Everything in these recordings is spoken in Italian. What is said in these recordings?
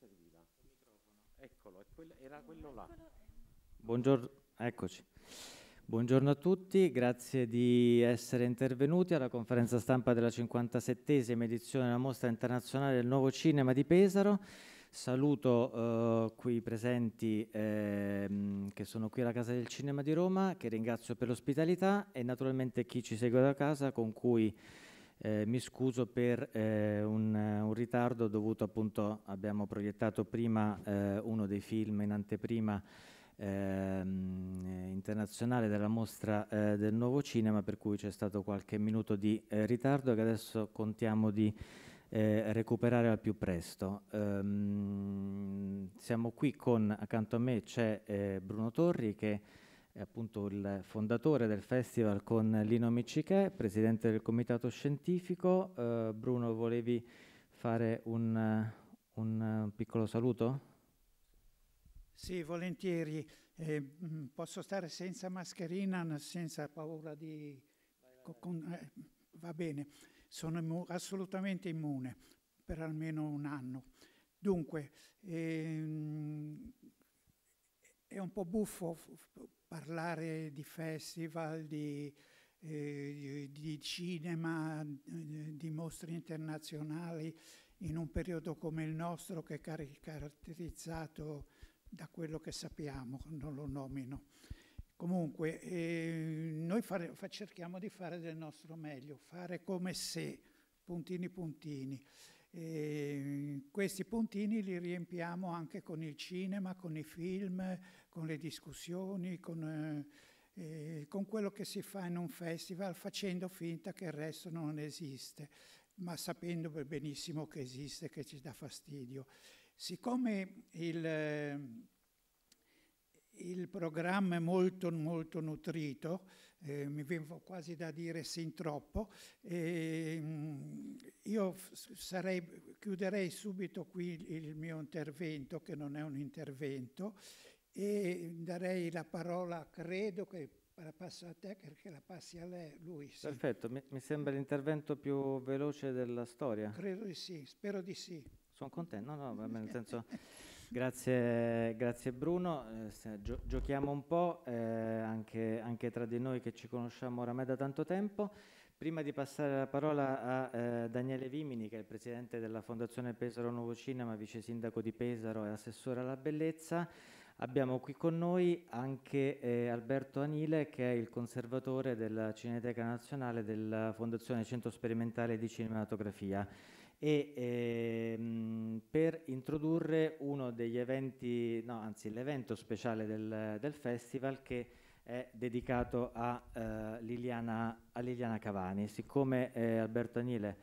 serviva. Eccolo, era quello là. Buongiorno, eccoci. Buongiorno a tutti, grazie di essere intervenuti alla conferenza stampa della 57esima edizione della Mostra Internazionale del Nuovo Cinema di Pesaro. Saluto eh, qui presenti eh, che sono qui alla Casa del Cinema di Roma, che ringrazio per l'ospitalità e naturalmente chi ci segue da casa con cui eh, mi scuso per eh, un, un, ritardo dovuto appunto, abbiamo proiettato prima eh, uno dei film in anteprima ehm, eh, internazionale della mostra eh, del nuovo cinema, per cui c'è stato qualche minuto di eh, ritardo che adesso contiamo di recuperare al più presto. Ehm, siamo qui con, accanto a me c'è Bruno Torri che è appunto il fondatore del festival con Lino Miccichè, presidente del comitato scientifico. Eh, Bruno, volevi fare un, un, piccolo saluto? Sì, volentieri. Eh, mm, posso stare senza mascherina, senza paura di... Con, eh, va bene, sono immu assolutamente immune per almeno un anno. Dunque, ehm, è un po' buffo parlare di festival, di, eh, di cinema, eh, di mostre internazionali in un periodo come il nostro che è caratterizzato da quello che sappiamo, non lo nomino. Comunque, eh, noi fare, fa, cerchiamo di fare del nostro meglio, fare come se, puntini puntini. Eh, questi puntini li riempiamo anche con il cinema, con i film, con le discussioni, con, eh, eh, con quello che si fa in un festival, facendo finta che il resto non esiste, ma sapendo benissimo che esiste, che ci dà fastidio. Siccome il il programma è molto, molto nutrito, eh, mi vengo quasi da dire sin troppo. Eh, io sarei, chiuderei subito qui il mio intervento, che non è un intervento, e darei la parola, credo che la passo a te perché la passi a lei, lui. Sì. Perfetto, mi, mi, sembra l'intervento più veloce della storia. Credo di sì, spero di sì. Sono contento, no, no, nel senso, grazie, grazie Bruno, eh, gio- giochiamo un po' eh, anche, anche, tra di noi che ci conosciamo oramai da tanto tempo. Prima di passare la parola a eh, Daniele Vimini, che è il presidente della Fondazione Pesaro Nuovo Cinema, vice sindaco di Pesaro e assessore alla bellezza, Abbiamo qui con noi anche eh, Alberto Anile che è il conservatore della Cineteca Nazionale della Fondazione Centro Sperimentale di Cinematografia e ehm, per introdurre uno degli eventi, no anzi l'evento speciale del, del, festival che è dedicato a, eh, Liliana, a Liliana, Cavani. Siccome eh, Alberto Anile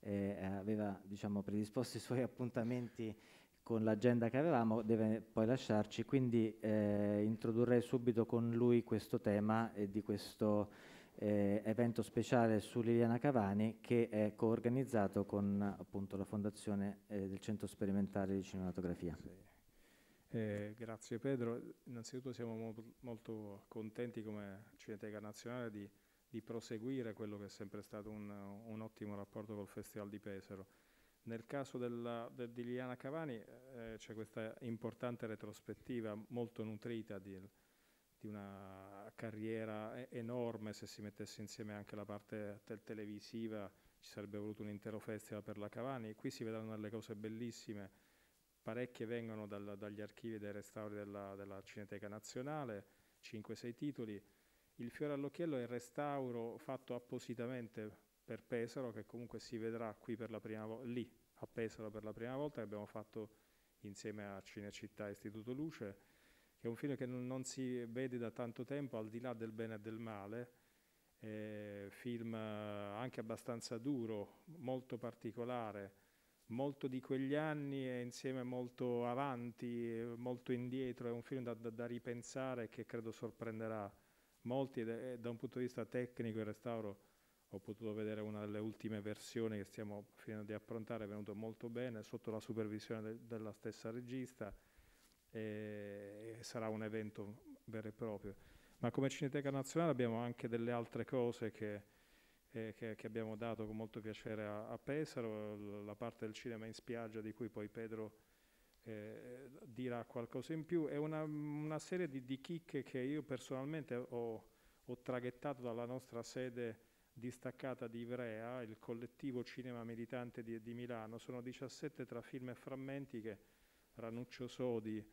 eh, aveva diciamo, predisposto i suoi appuntamenti con l'agenda che avevamo, deve poi lasciarci, quindi eh, introdurrei subito con lui questo tema eh, di questo eh, evento speciale su Liliana Cavani che è coorganizzato con appunto, la Fondazione eh, del Centro Sperimentale di Cinematografia. Sì. Eh, grazie Pedro, innanzitutto siamo mo molto contenti come Cineteca Nazionale di, di, proseguire quello che è sempre stato un, un ottimo rapporto col Festival di Pesaro nel caso della, de, di Liliana Cavani eh, eh, c'è questa importante retrospettiva molto nutrita di, di, una carriera enorme, se si mettesse insieme anche la parte tel televisiva ci sarebbe voluto un intero festival per la Cavani, qui si vedranno delle cose bellissime, parecchie vengono dal, dagli archivi dei restauri della, della Cineteca Nazionale, 5-6 titoli, il fiore all'occhiello è il restauro fatto appositamente per Pesaro che comunque si vedrà qui per la prima volta, lì a Pesaro per la prima volta che abbiamo fatto insieme a Cinecittà e Istituto Luce, che è un film che non si vede da tanto tempo al di là del bene e del male, eh, film anche abbastanza duro, molto particolare, molto di quegli anni e insieme molto avanti, molto indietro, è un film da, da, da ripensare che credo sorprenderà molti e da un punto di vista tecnico il restauro ho potuto vedere una delle ultime versioni che stiamo finendo di approntare, è venuto molto bene, sotto la supervisione de della stessa regista e, e sarà un evento vero e proprio. Ma come Cineteca Nazionale abbiamo anche delle altre cose che, eh, che, che abbiamo dato con molto piacere a, a, Pesaro, la parte del cinema in spiaggia di cui poi Pedro eh, dirà qualcosa in più, è una, una serie di, di, chicche che io personalmente ho, ho traghettato dalla nostra sede distaccata di Ivrea, il collettivo Cinema Militante di, di Milano. Sono 17 tra film e frammenti che Ranuccio Sodi,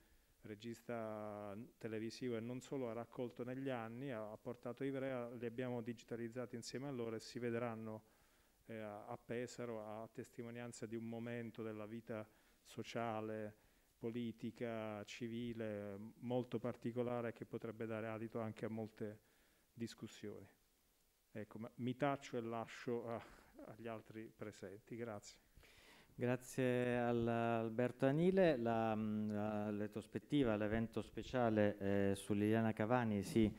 regista televisivo e non solo, ha raccolto negli anni, ha, ha portato Ivrea, li abbiamo digitalizzati insieme a loro e si vedranno eh, a Pesaro a testimonianza di un momento della vita sociale, politica, civile molto particolare che potrebbe dare adito anche a molte discussioni. Ecco, mi taccio e lascio a, agli altri presenti. Grazie. Grazie all'Alberto Anile. La, mm, la retrospettiva, l'evento speciale eh, su Liliana Cavani si,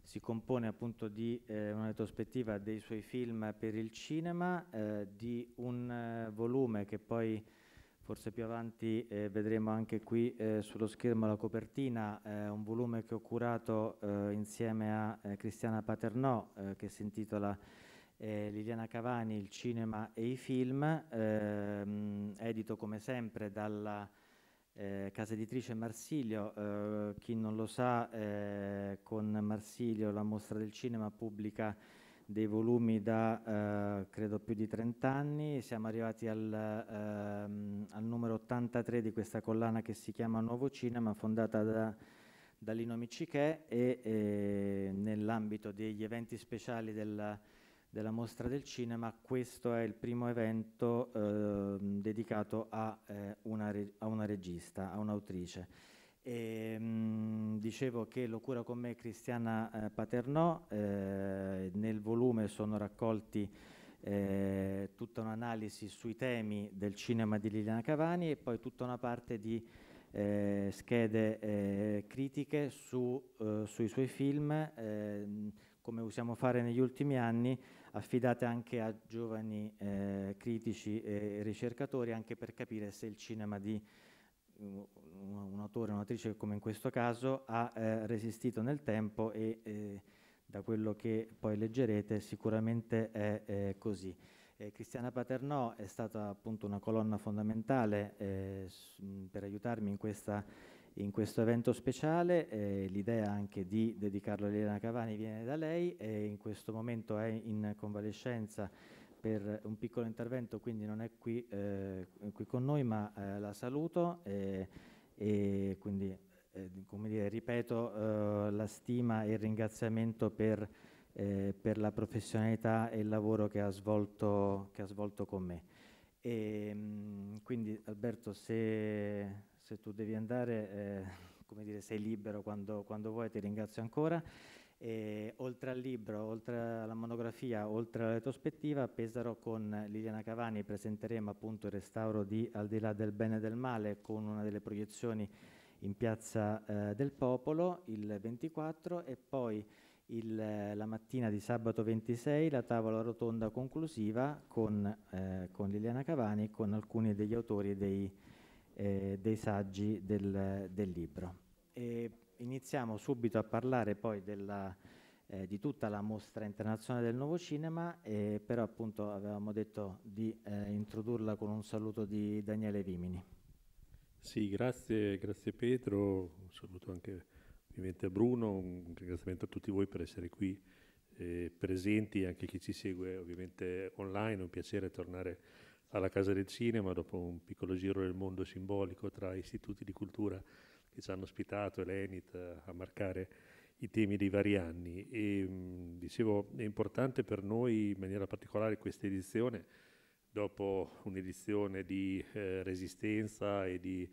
si compone appunto di eh, una retrospettiva dei suoi film per il cinema, eh, di un eh, volume che poi Forse più avanti eh, vedremo anche qui eh, sullo schermo la copertina, eh, un volume che ho curato eh, insieme a eh, Cristiana Paternò eh, che si intitola Liliana Cavani, il cinema e i film, ehm, edito come sempre dalla casa editrice Marsilio. chi non lo sa, con Marsilio la mostra del cinema pubblica dei volumi da eh, credo più di 30 anni, siamo arrivati al, ehm, al, numero 83 di questa collana che si chiama Nuovo Cinema, fondata da, da Lino Miccichè e eh, nell'ambito degli eventi speciali della, della, mostra del cinema questo è il primo evento eh, dedicato a eh, una, a una regista, a un'autrice. E, ehm, mh, dicevo che lo cura con me Cristiana eh, Paternò, eh, nel volume sono raccolti eh, tutta un'analisi sui temi del cinema di Liliana Cavani e poi tutta una parte di eh, schede eh, critiche su, eh, sui suoi film, ehm, come usiamo fare negli ultimi anni, affidate anche a giovani critici e ricercatori, anche per capire se il cinema di un, autore, un'attrice come in questo caso, ha eh, resistito nel tempo e eh, da quello che poi leggerete sicuramente è eh, così. Cristiana Paternò è stata appunto una colonna fondamentale eh, per aiutarmi in, questa, in, questo evento speciale, eh, l'idea anche di dedicarlo a Elena Cavani viene da lei e eh, in questo momento è in convalescenza per un piccolo intervento, quindi non è qui, eh, qui con noi, ma eh, la saluto e, eh, e quindi eh, dire, ripeto eh, la stima e il ringraziamento per, per, la professionalità e il lavoro che ha svolto, che ha svolto con me. E, ehm, quindi Alberto, se, se, tu devi andare, dire, sei libero quando, quando vuoi, ti ringrazio ancora. E, oltre al libro, oltre alla monografia, oltre alla retrospettiva, a Pesaro con Liliana Cavani presenteremo appunto il restauro di Al di là del bene e del male con una delle proiezioni in Piazza eh, del Popolo il 24 e poi il, eh, la mattina di sabato 26 la tavola rotonda conclusiva con, eh, con Liliana Cavani con alcuni degli autori dei, eh, dei saggi del, del libro. E iniziamo subito a parlare poi della, eh, di tutta la mostra internazionale del nuovo cinema, eh, però appunto avevamo detto di eh, introdurla con un saluto di Daniele Vimini. Sì, grazie, grazie Pietro, un saluto anche ovviamente a Bruno, un ringraziamento a tutti voi per essere qui eh, presenti, anche chi ci segue ovviamente online, un piacere tornare alla Casa del Cinema dopo un piccolo giro del mondo simbolico tra istituti di cultura che ci hanno ospitato e l'ENIT a marcare i temi dei vari anni. E, mm, dicevo, è importante per noi in maniera particolare questa edizione, dopo un'edizione di eh, resistenza e di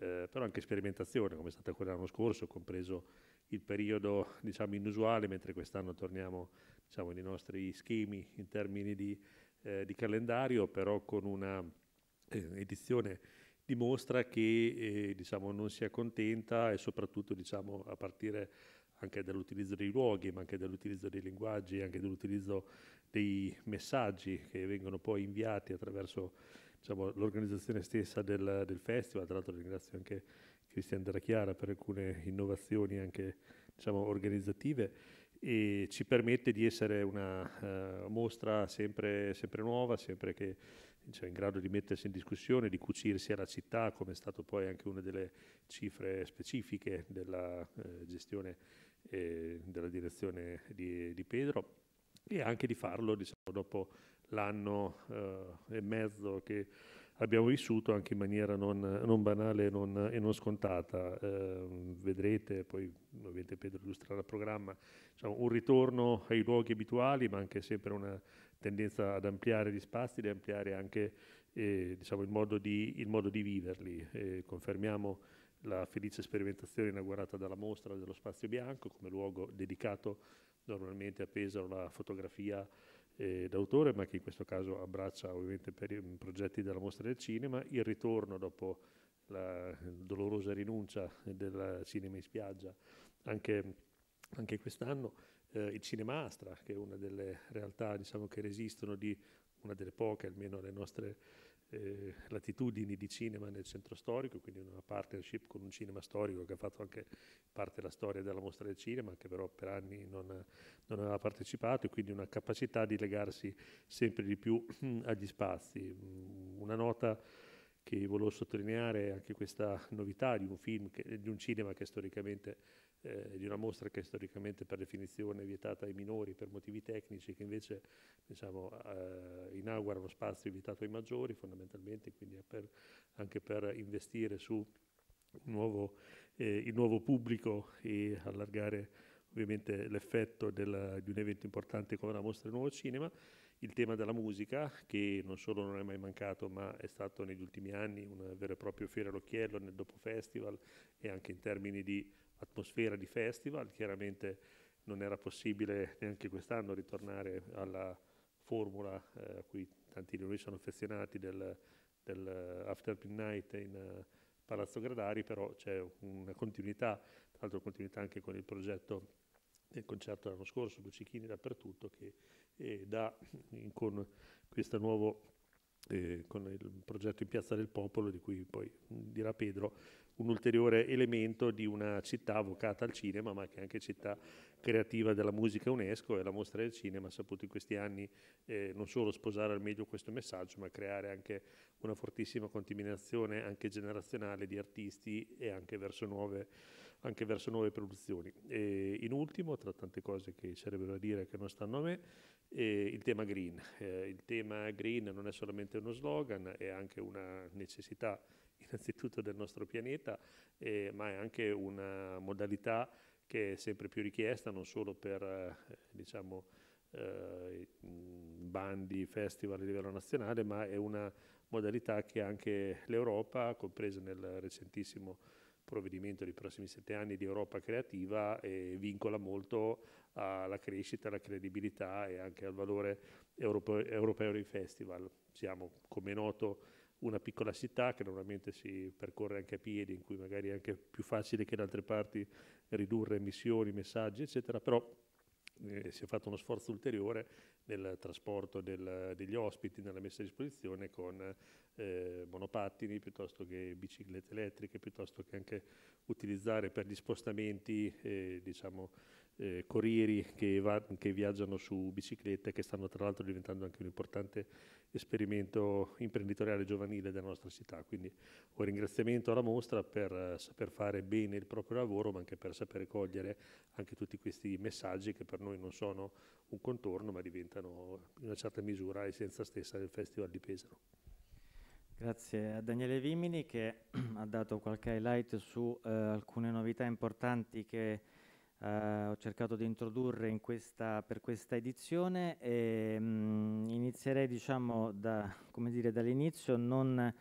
eh, però anche sperimentazione, come è stata quella dell'anno scorso, compreso il periodo diciamo, inusuale, mentre quest'anno torniamo diciamo, nei nostri schemi in termini di, eh, di calendario, però con una eh, edizione dimostra che eh, diciamo, non si accontenta e soprattutto diciamo, a partire anche dall'utilizzo dei luoghi, ma anche dall'utilizzo dei linguaggi, anche dall'utilizzo dei messaggi che vengono poi inviati attraverso diciamo, l'organizzazione stessa del, del, festival. Tra l'altro ringrazio anche Cristian Della Chiara per alcune innovazioni anche diciamo, organizzative e ci permette di essere una uh, mostra sempre, sempre nuova, sempre che cioè in grado di mettersi in discussione, di cucirsi alla città, come è stato poi anche una delle cifre specifiche della eh, gestione eh, della direzione di, di, Pedro e anche di farlo diciamo, dopo l'anno eh, e mezzo che abbiamo vissuto anche in maniera non, non banale non, e non scontata. Ehm, vedrete, poi ovviamente Pedro illustrerà il programma, diciamo, un ritorno ai luoghi abituali ma anche sempre una tendenza ad ampliare gli spazi e ampliare anche eh, diciamo, il, modo di, il, modo di, viverli. Eh, confermiamo la felice sperimentazione inaugurata dalla mostra dello Spazio Bianco come luogo dedicato normalmente a Pesaro alla fotografia eh, d'autore, ma che in questo caso abbraccia ovviamente per, mm, progetti della mostra del cinema, il ritorno dopo la dolorosa rinuncia del cinema in spiaggia anche, anche quest'anno eh, il Cinema Astra, che è una delle realtà diciamo, che resistono di una delle poche, almeno le nostre eh, latitudini di cinema nel centro storico, quindi una partnership con un cinema storico che ha fatto anche parte della storia della mostra del cinema, che però per anni non, non aveva partecipato, e quindi una capacità di legarsi sempre di più agli spazi. Mm, una nota che volevo sottolineare anche questa novità di un film, che, di un cinema che storicamente, eh, di una mostra che è storicamente per definizione è vietata ai minori per motivi tecnici, che invece diciamo, eh, inaugura uno spazio vietato ai maggiori fondamentalmente, quindi per, anche per investire su nuovo, eh, il nuovo pubblico e allargare ovviamente l'effetto di un evento importante come la mostra del nuovo cinema il tema della musica, che non solo non è mai mancato, ma è stato negli ultimi anni un vero e proprio fiore all'occhiello nel dopo festival e anche in termini di atmosfera di festival. Chiaramente non era possibile neanche quest'anno ritornare alla formula eh, a cui tanti di noi sono affezionati del, del After Midnight in uh, Palazzo Gradari, però c'è una continuità, tra l'altro continuità anche con il progetto del concerto dell'anno scorso, Lucichini dappertutto, che e da, con, nuovo, eh, con il progetto in Piazza del Popolo, di cui poi dirà Pedro, un ulteriore elemento di una città vocata al cinema, ma che è anche città creativa della musica UNESCO e la mostra del cinema ha saputo in questi anni eh, non solo sposare al meglio questo messaggio, ma creare anche una fortissima contaminazione anche generazionale di artisti e anche verso nuove anche verso nuove produzioni. E in ultimo, tra tante cose che sarebbero da dire che non stanno a me, il tema green. Eh, il tema green non è solamente uno slogan, è anche una necessità innanzitutto del nostro pianeta, eh, ma è anche una modalità che è sempre più richiesta non solo per eh, diciamo, bandi, festival a livello nazionale, ma è una modalità che anche l'Europa, compresa nel recentissimo provvedimento dei prossimi sette anni di Europa creativa eh, vincola molto alla crescita, alla credibilità e anche al valore europeo, europeo dei festival. Siamo, come è noto, una piccola città che normalmente si percorre anche a piedi, in cui magari è anche più facile che in altre parti ridurre emissioni, messaggi, eccetera, però eh, si è fatto uno sforzo ulteriore nel trasporto del, degli ospiti, nella messa a disposizione con eh, monopattini piuttosto che biciclette elettriche, piuttosto che anche utilizzare per gli spostamenti eh, diciamo, eh, corrieri che, va, che, viaggiano su biciclette, che stanno tra l'altro diventando anche un importante esperimento imprenditoriale giovanile della nostra città. Quindi un ringraziamento alla mostra per eh, saper fare bene il proprio lavoro, ma anche per sapere cogliere anche tutti questi messaggi che per noi non sono un contorno, ma diventano in una certa misura l'essenza stessa del Festival di Pesaro. Grazie a Daniele Vimini che ha dato qualche highlight su eh, alcune novità importanti che eh, ho cercato di introdurre questa, per questa edizione. E, mh, mm, inizierei diciamo, da, dall'inizio, non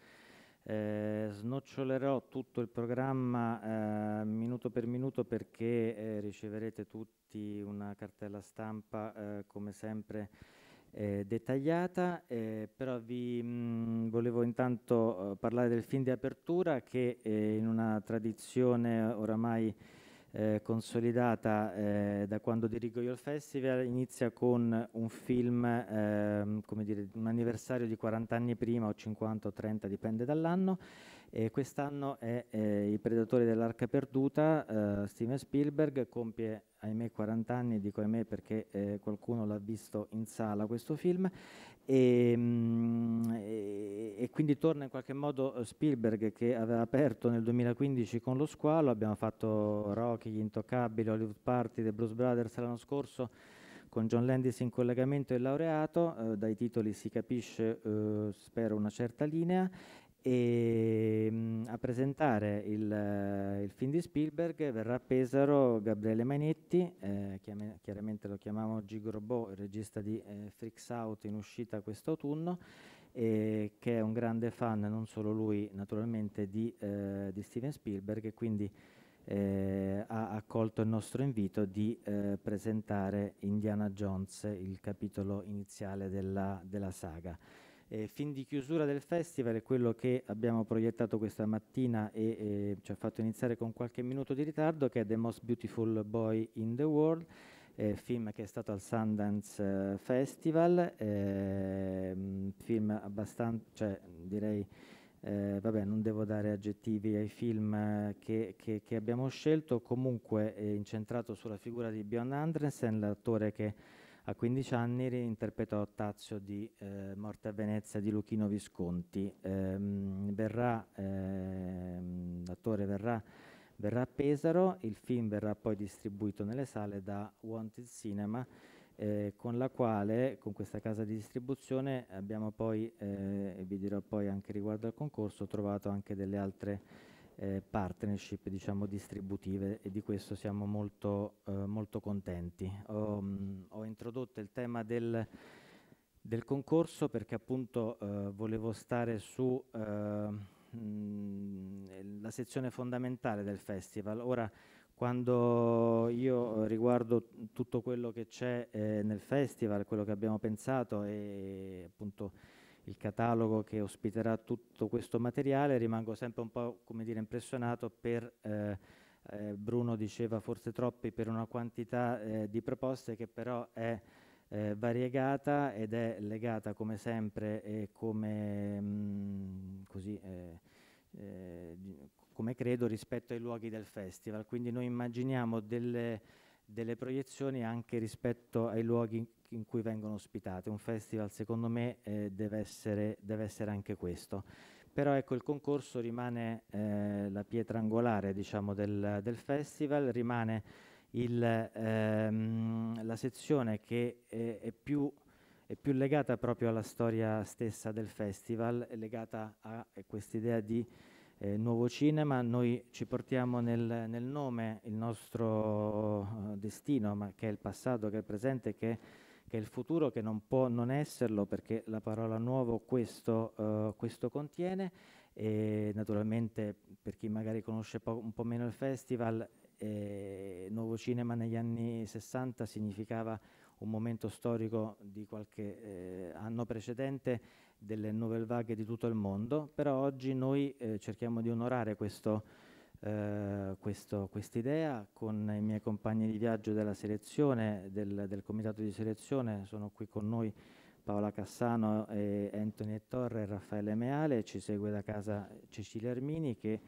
eh, snocciolerò tutto il programma eh, minuto per minuto perché eh, riceverete tutti una cartella stampa eh, come sempre eh, dettagliata, eh, però vi mh, mm, volevo intanto eh, parlare del film di apertura che eh, in una tradizione oramai eh, consolidata eh, da quando dirigo io il festival, inizia con un film, eh, come dire, un anniversario di 40 anni prima o 50 o 30, dipende dall'anno. E quest'anno è eh, I Predatori dell'Arca Perduta, eh, Steven Spielberg compie ahimè 40 anni, dico ahimè perché eh, qualcuno l'ha visto in sala questo film Ehm, e, e, quindi torna in qualche modo eh, Spielberg che aveva aperto nel 2015 con Lo Squalo, abbiamo fatto Rocky, Gli Intoccabili, Hollywood Party, The Blues Brothers l'anno scorso con John Landis in collegamento e laureato, eh, dai titoli si capisce eh, spero una certa linea e a presentare il, il, film di Spielberg verrà a Pesaro Gabriele Mainetti, eh, chiam- chiaramente lo chiamiamo Gig Robot, il regista di eh, Freaks Out in uscita quest'autunno, e che è un grande fan, non solo lui naturalmente, di, eh, di Steven Spielberg e quindi eh, ha accolto il nostro invito di eh, presentare Indiana Jones, il capitolo iniziale della, della saga. Eh, fin di chiusura del festival è quello che abbiamo proiettato questa mattina e eh, ci ha fatto iniziare con qualche minuto di ritardo, che è The Most Beautiful Boy in the World, eh, film che è stato al Sundance eh, Festival, ehm, film abbastanza, cioè direi... Eh, vabbè, non devo dare aggettivi ai film eh, che, che, che, abbiamo scelto, comunque è incentrato sulla figura di Bjorn Andresen, l'attore che a 15 anni reinterpretò Tazio di eh, Morte a Venezia di Luchino Visconti. Ehm, verrà, ehm, l'attore verrà, verrà, a Pesaro, il film verrà poi distribuito nelle sale da Wanted Cinema, eh, con la quale, con questa casa di distribuzione, abbiamo poi, eh, vi dirò poi anche riguardo al concorso, trovato anche delle altre eh, partnership diciamo, distributive e di questo siamo molto, eh, molto contenti. Ho, mh, mm, ho, introdotto il tema del, del concorso perché appunto eh, volevo stare su mh, eh, mm, la sezione fondamentale del festival. Ora, quando io riguardo tutto quello che c'è eh, nel festival, quello che abbiamo pensato e appunto il catalogo che ospiterà tutto questo materiale, rimango sempre un po' come dire, impressionato per, eh, eh, Bruno diceva forse troppi, per una quantità eh, di proposte che però è eh, variegata ed è legata come sempre e come, mh, mm, così, eh, eh, come credo rispetto ai luoghi del festival. Quindi noi immaginiamo delle delle proiezioni anche rispetto ai luoghi in cui vengono ospitate. Un festival secondo me eh, deve, essere, deve, essere, anche questo. Però ecco, il concorso rimane eh, la pietra angolare diciamo, del, del, festival, rimane il, ehm, la sezione che è, è, più, è, più, legata proprio alla storia stessa del festival, è legata a, a quest'idea di eh, nuovo cinema, noi ci portiamo nel, nel nome il nostro eh, destino, ma che è il passato, che è il presente, che, che, è il futuro, che non può non esserlo perché la parola nuovo questo, eh, questo contiene e naturalmente per chi magari conosce po un po' meno il festival, eh, nuovo cinema negli anni 60 significava un momento storico di qualche eh, anno precedente delle nouvelle vaghe di tutto il mondo, però oggi noi eh, cerchiamo di onorare questa eh, idea con i miei compagni di viaggio della selezione, del, del, comitato di selezione, sono qui con noi Paola Cassano e Anthony Torre e Raffaele Meale, ci segue da casa Cecilia Armini che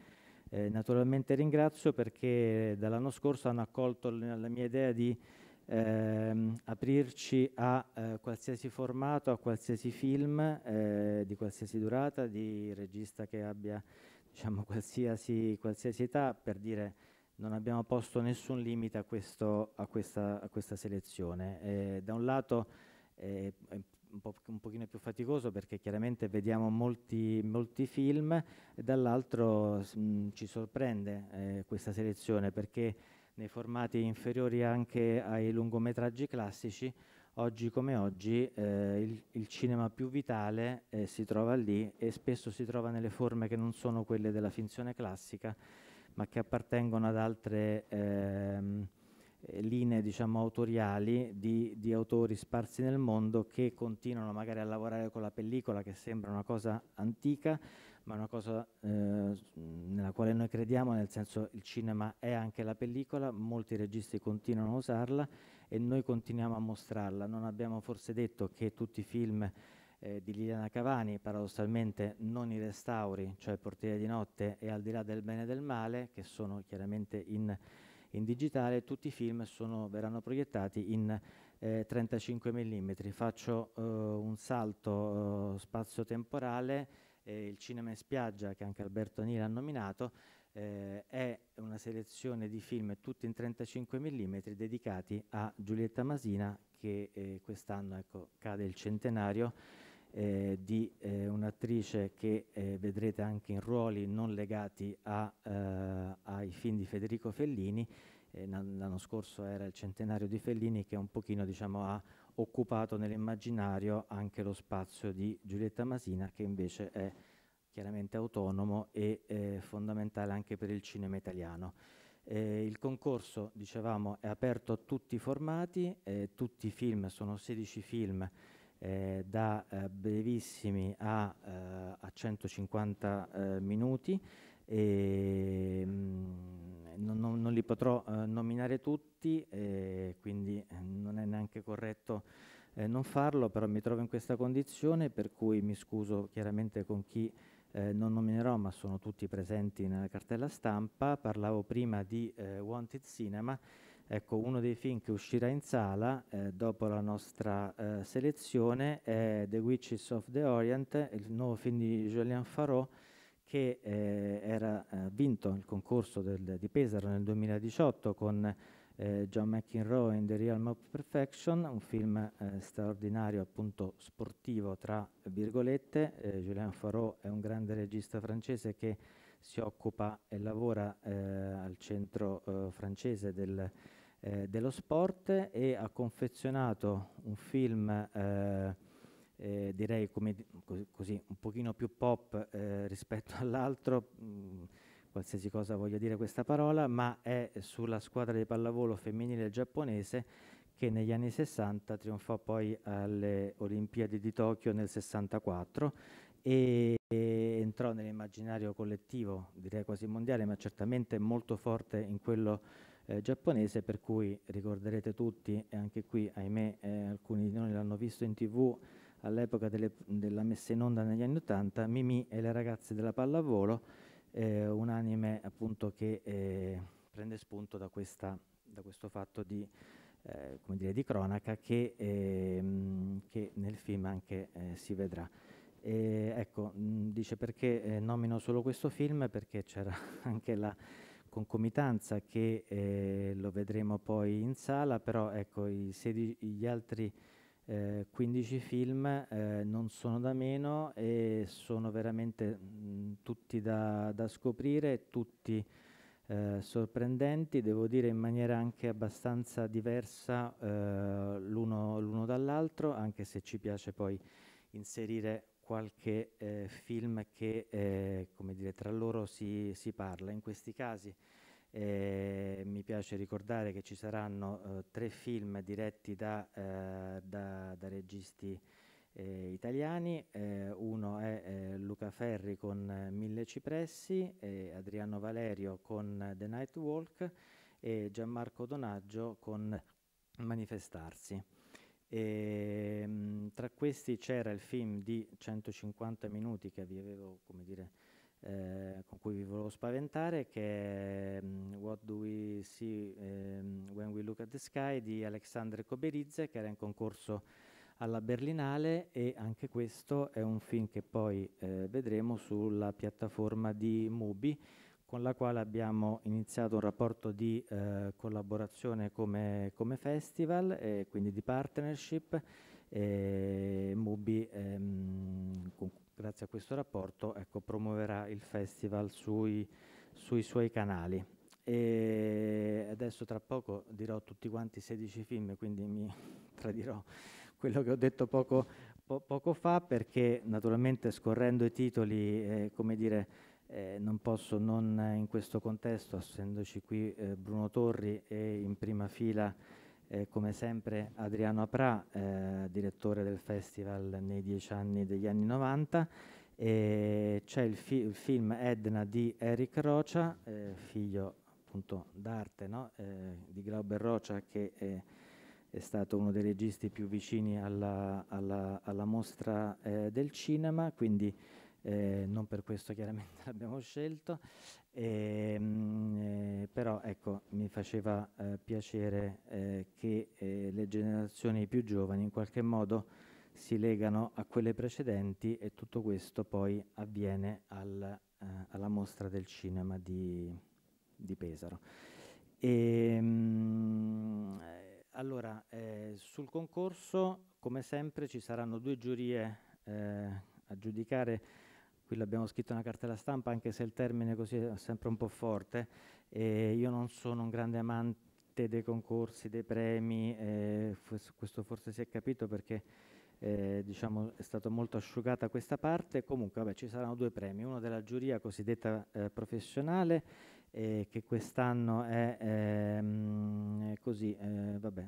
eh, naturalmente ringrazio perché dall'anno scorso hanno accolto la mia idea di ehm, aprirci a eh, qualsiasi formato, a qualsiasi film, eh, di qualsiasi durata, di regista che abbia diciamo, qualsiasi, qualsiasi, età, per dire non abbiamo posto nessun limite a, questo, a, questa, a questa, selezione. Eh, da un lato è un, po', un pochino più faticoso perché chiaramente vediamo molti, molti film, dall'altro ci sorprende eh, questa selezione perché nei formati inferiori anche ai lungometraggi classici, oggi come oggi eh, il, il, cinema più vitale eh, si trova lì e spesso si trova nelle forme che non sono quelle della finzione classica, ma che appartengono ad altre ehm, eh, linee diciamo, autoriali di, di, autori sparsi nel mondo che continuano magari a lavorare con la pellicola che sembra una cosa antica ma è una cosa eh, nella quale noi crediamo, nel senso il cinema è anche la pellicola, molti registi continuano a usarla e noi continuiamo a mostrarla. Non abbiamo forse detto che tutti i film eh, di Liliana Cavani, paradossalmente non i restauri, cioè Portiere di notte e Al di là del bene e del male, che sono chiaramente in, in digitale, tutti i film sono, verranno proiettati in 35 eh, mm. Faccio eh, un salto eh, spazio-temporale eh, il cinema in spiaggia che anche Alberto Nira ha nominato, eh, è una selezione di film tutti in 35 mm dedicati a Giulietta Masina che eh, quest'anno ecco, cade il centenario eh, di eh, un'attrice che eh, vedrete anche in ruoli non legati a, eh, ai film di Federico Fellini. l'anno scorso era il centenario di Fellini che un pochino diciamo, ha occupato nell'immaginario anche lo spazio di Giulietta Masina che invece è chiaramente autonomo e eh, fondamentale anche per il cinema italiano. Eh, il concorso, dicevamo, è aperto a tutti i formati, eh, tutti i film, sono 16 film, eh, da eh, brevissimi a, eh, a 150 minuti. E, mh, mm, non, non, non, li potrò eh, nominare tutti, eh, quindi non è neanche corretto eh, non farlo, però mi trovo in questa condizione, per cui mi scuso chiaramente con chi eh, non nominerò, ma sono tutti presenti nella cartella stampa. Parlavo prima di eh, Wanted Cinema, ecco uno dei film che uscirà in sala eh, dopo la nostra selezione è The Witches of the Orient, il nuovo film di Julien Farot che eh, era eh, vinto il concorso del, di Pesaro nel 2018 con eh, John McEnroe in The Real Map Perfection, un film eh, straordinario appunto sportivo tra virgolette. Julien Farot è un grande regista francese che si occupa e lavora al centro francese del, dello sport e ha confezionato un film eh, eh, direi come, così, un pochino più pop eh, rispetto all'altro, mm, qualsiasi cosa voglia dire questa parola, ma è sulla squadra di pallavolo femminile giapponese che negli anni 60 trionfò poi alle Olimpiadi di Tokyo nel 64 e, e entrò nell'immaginario collettivo, direi quasi mondiale, ma certamente molto forte in quello eh, giapponese, per cui ricorderete tutti, e anche qui ahimè eh, alcuni di noi l'hanno visto in tv, all'epoca della messa in onda negli anni 80, Mimi e le ragazze della pallavolo, eh, un anime appunto che eh, prende spunto da, questa, da, questo fatto di, eh, dire, di cronaca che, ehm, che, nel film anche eh, si vedrà. E, ecco, mh, mm, dice perché eh, nomino solo questo film, perché c'era anche la concomitanza che eh, lo vedremo poi in sala, però ecco, i sedi- gli altri eh, 15 film, eh, non sono da meno e sono veramente mh, mm, tutti da, da, scoprire, tutti eh, sorprendenti, devo dire in maniera anche abbastanza diversa eh, l'uno, l'uno dall'altro, anche se ci piace poi inserire qualche eh, film che eh, dire, tra loro si, si, parla. In questi casi eh, mi piace ricordare che ci saranno eh, tre film diretti da, eh, da, da registi eh, italiani, eh, uno è eh, Luca Ferri con Mille cipressi, Adriano Valerio con The Night Walk e Gianmarco Donaggio con Manifestarsi. E, ehm, mh, tra questi c'era il film di 150 minuti che vi avevo, come dire, eh, con cui vi volevo spaventare, che è um, What Do We See um, When We Look at the Sky di Alexandre Coberizze, che era in concorso alla Berlinale e anche questo è un film che poi eh, vedremo sulla piattaforma di Mubi con la quale abbiamo iniziato un rapporto di eh, collaborazione come, come festival e quindi di partnership e Mubi ehm, grazie a questo rapporto, ecco, promuoverà il festival sui, sui suoi canali. E adesso tra poco dirò tutti quanti 16 film, quindi mi tradirò quello che ho detto poco, po poco fa, perché naturalmente scorrendo i titoli, eh, come dire, eh, non posso non eh, in questo contesto, essendoci qui eh, Bruno Torri e in prima fila eh, come sempre Adriano Aprà, eh, direttore del festival nei dieci anni degli anni 90. E c'è il, fi- il, film Edna di Eric Rocha, eh, figlio appunto d'arte no? Eh, di Glauber Rocha, che è, è, stato uno dei registi più vicini alla, alla, alla mostra eh, del cinema. Quindi eh, non per questo chiaramente l'abbiamo scelto, e, ehm, mh, eh, però ecco, mi faceva eh, piacere eh, che eh, le generazioni più giovani in qualche modo si legano a quelle precedenti e tutto questo poi avviene al, eh, alla mostra del cinema di, di Pesaro. E, ehm, mh, allora, sul concorso, come sempre, ci saranno due giurie a giudicare qui l'abbiamo scritto nella cartella stampa, anche se il termine così è sempre un po' forte, eh, io non sono un grande amante dei concorsi, dei premi, eh, questo forse si è capito perché eh, diciamo, è stata molto asciugata questa parte, comunque vabbè, ci saranno due premi, uno della giuria cosiddetta eh, professionale eh, che quest'anno è ehm, così, eh, vabbè,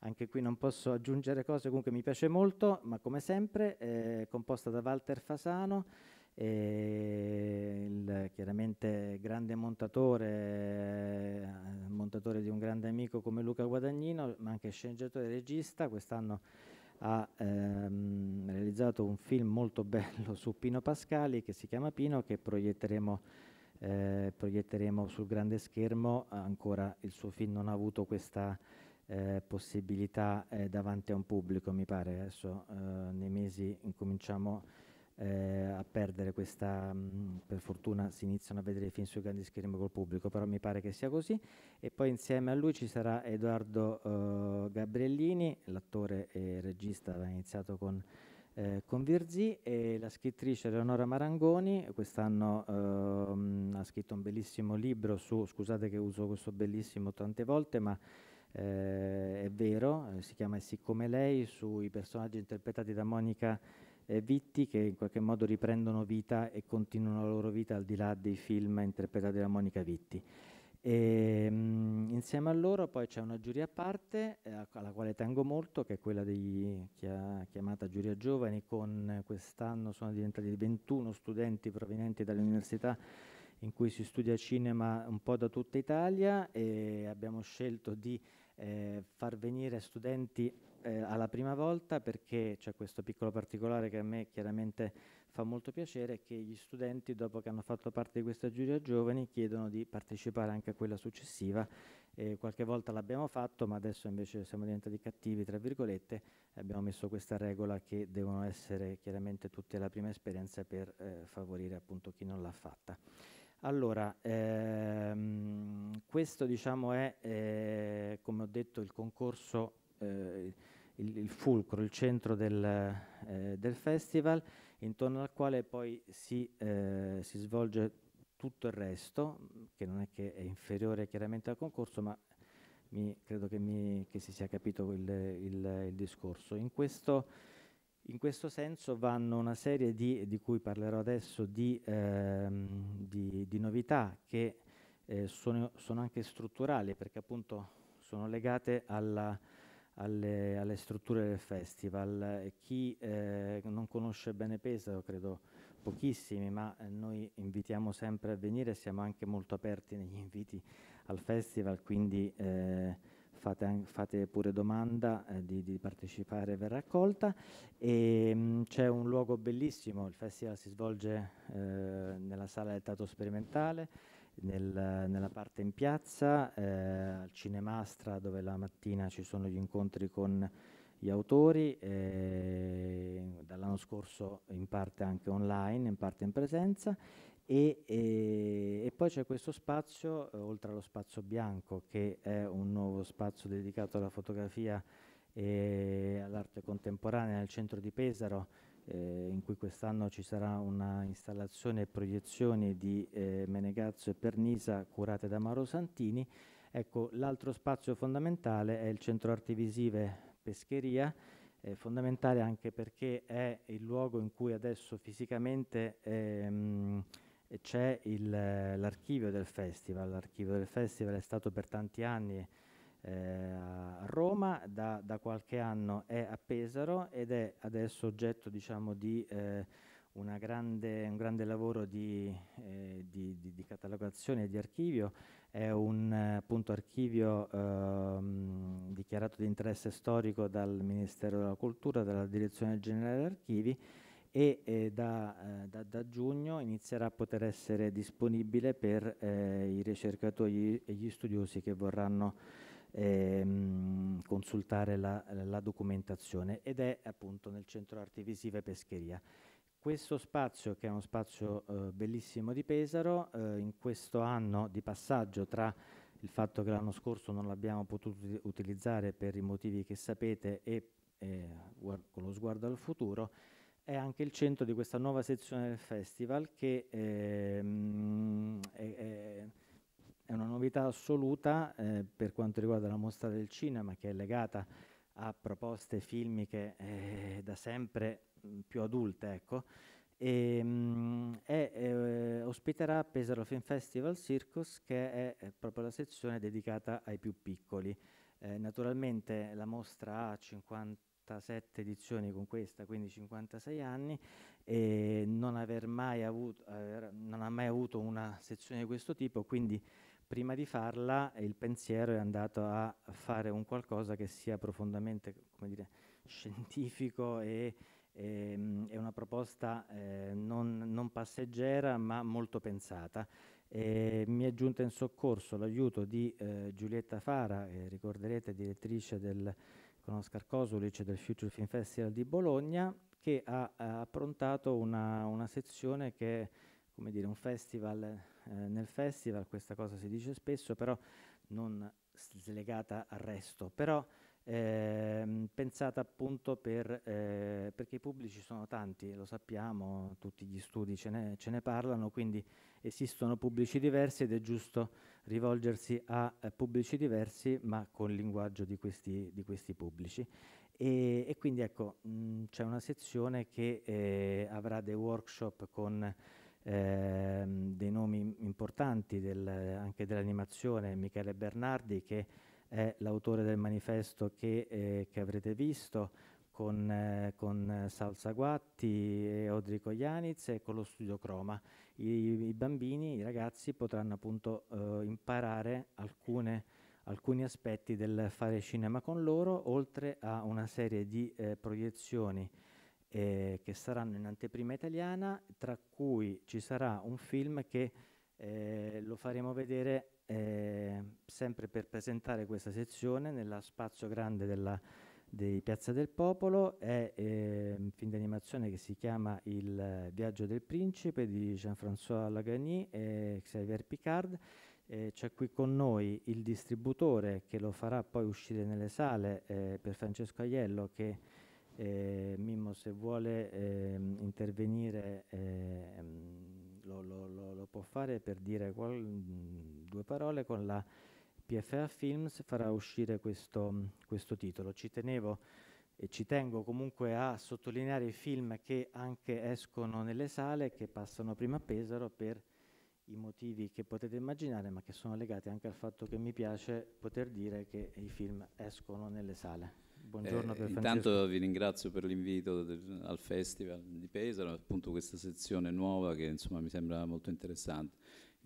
anche qui non posso aggiungere cose, comunque mi piace molto, ma come sempre, eh, composta da Walter Fasano, eh, il chiaramente grande montatore, eh, montatore di un grande amico come Luca Guadagnino, ma anche sceneggiatore e regista, quest'anno ha ehm, realizzato un film molto bello su Pino Pascali che si chiama Pino, che proietteremo eh, proietteremo sul grande schermo, ancora il suo film non ha avuto questa eh, possibilità eh, davanti a un pubblico, mi pare. Adesso eh, nei mesi incominciamo eh, a perdere questa, mh, per fortuna si iniziano a vedere i film sui grandi schermi col pubblico, però mi pare che sia così. E poi insieme a lui ci sarà Edoardo eh, Gabriellini, l'attore e regista, aveva iniziato con eh, con Virzì e la scrittrice Leonora Marangoni, quest'anno ehm, ha scritto un bellissimo libro su, scusate che uso questo bellissimo tante volte, ma eh, è vero, eh, si chiama Siccome lei, sui personaggi interpretati da Monica eh, Vitti che in qualche modo riprendono vita e continuano la loro vita al di là dei film interpretati da Monica Vitti. E, ehm, mh, insieme a loro poi c'è una giuria a parte eh, alla quale tengo molto, che è quella dei, chia, chiamata Giuria Giovani, con quest'anno sono diventati 21 studenti provenienti dalle università in cui si studia cinema un po' da tutta Italia e abbiamo scelto di eh, far venire studenti eh, alla prima volta perché c'è questo piccolo particolare che a me chiaramente fa molto piacere che gli studenti dopo che hanno fatto parte di questa giuria giovani chiedono di partecipare anche a quella successiva eh, qualche volta l'abbiamo fatto ma adesso invece siamo diventati cattivi tra virgolette e abbiamo messo questa regola che devono essere chiaramente tutti alla prima esperienza per eh, favorire appunto chi non l'ha fatta. Allora, ehm, questo diciamo, è, eh, come ho detto, il concorso, eh, il, il, fulcro, il centro del, eh, del, festival, intorno al quale poi si, eh, si, svolge tutto il resto, che non è che è inferiore chiaramente al concorso, ma mi, credo che, mi, che, si sia capito il, il, il discorso. In questo in questo senso vanno una serie di, di cui parlerò adesso, di, ehm, di, di novità che eh, sono, sono, anche strutturali perché appunto sono legate alla, alle, alle, strutture del festival. Chi eh, non conosce bene Pesaro, credo pochissimi, ma noi invitiamo sempre a venire, siamo anche molto aperti negli inviti al festival, quindi eh, fate, fate pure domanda eh, di, di, partecipare, verrà accolta. Ehm, c'è un luogo bellissimo, il festival si svolge eh, nella sala del Tato Sperimentale, nel, nella parte in piazza, eh, al Cinemastra dove la mattina ci sono gli incontri con gli autori, eh, dall'anno scorso in parte anche online, in parte in presenza e, e, eh, e, poi c'è questo spazio, eh, oltre allo spazio bianco, che è un nuovo spazio dedicato alla fotografia e all'arte contemporanea nel centro di Pesaro, eh, in cui quest'anno ci sarà una installazione e proiezioni di eh, Menegazzo e Pernisa curate da Mauro Santini. Ecco, l'altro spazio fondamentale è il centro arti visive Pescheria, eh, fondamentale anche perché è il luogo in cui adesso fisicamente ehm, c'è eh, l'archivio del festival. L'archivio del festival è stato per tanti anni eh, a Roma, da, da, qualche anno è a Pesaro ed è adesso oggetto diciamo, di eh, grande, un grande lavoro di, eh, di, di, di catalogazione e di archivio. È un eh, appunto, archivio ehm, dichiarato di interesse storico dal Ministero della Cultura, dalla Direzione Generale Archivi e eh, da, eh, da, da, giugno inizierà a poter essere disponibile per eh, i ricercatori e gli studiosi che vorranno ehm, consultare la, la documentazione ed è appunto nel Centro Arti Visive Pescheria. Questo spazio, che è uno spazio eh, bellissimo di Pesaro, eh, in questo anno di passaggio tra il fatto che l'anno scorso non l'abbiamo potuto utilizzare per i motivi che sapete e eh, con lo sguardo al futuro, è anche il centro di questa nuova sezione del festival che ehm, è, è, è, una novità assoluta eh, per quanto riguarda la mostra del cinema che è legata a proposte filmiche eh, da sempre mm, più adulte, ecco. E, ehm, mh, è, eh, ospiterà Pesaro Film Festival Circus che è, è proprio la sezione dedicata ai più piccoli. Eh, naturalmente la mostra ha 50 47 edizioni con questa, quindi 56 anni, e non, aver mai avuto, eh, non ha mai avuto una sezione di questo tipo, quindi prima di farla eh, il pensiero è andato a fare un qualcosa che sia profondamente dire, scientifico e ehm, è una proposta eh, non, non, passeggera ma molto pensata. E mi è giunta in soccorso l'aiuto di eh, Giulietta Fara, eh, ricorderete direttrice del con Oscar Cosulic del Future Film Festival di Bologna che ha, approntato una, una, sezione che è come dire, un festival eh, nel festival, questa cosa si dice spesso, però non slegata al resto. Però Ehm, pensata appunto per, eh, perché i pubblici sono tanti, lo sappiamo, tutti gli studi ce ne, ce ne, parlano, quindi esistono pubblici diversi ed è giusto rivolgersi a eh, pubblici diversi ma con il linguaggio di questi, di questi pubblici. E, e, quindi ecco, mm, c'è una sezione che eh, avrà dei workshop con ehm, dei nomi importanti del, anche dell'animazione, Michele Bernardi che è l'autore del manifesto che, eh, che avrete visto con, eh, con Salsa Guatti e Odrico Ianiz e con lo studio Croma. I, I, bambini, i ragazzi potranno appunto eh, imparare alcune, alcuni aspetti del fare cinema con loro, oltre a una serie di eh, proiezioni eh, che saranno in anteprima italiana, tra cui ci sarà un film che eh, lo faremo vedere eh, sempre per presentare questa sezione nella spazio grande della, di Piazza del Popolo è eh, un film di animazione che si chiama Il viaggio del principe di Jean-François Lagagny e Xavier Picard eh, c'è qui con noi il distributore che lo farà poi uscire nelle sale eh, per Francesco Aiello che ehm, Mimmo se vuole ehm, intervenire ehm, lo, lo, lo, lo, può fare per dire qual, mh, due parole con la PFA Films farà uscire questo, mm, questo titolo. Ci tenevo e ci tengo comunque a sottolineare i film che anche escono nelle sale, che passano prima a Pesaro per i motivi che potete immaginare, ma che sono legati anche al fatto che mi piace poter dire che i film escono nelle sale. Buongiorno eh, per Intanto Francesco. vi ringrazio per l'invito del, al Festival di Pesaro, appunto questa sezione nuova che insomma mi sembra molto interessante.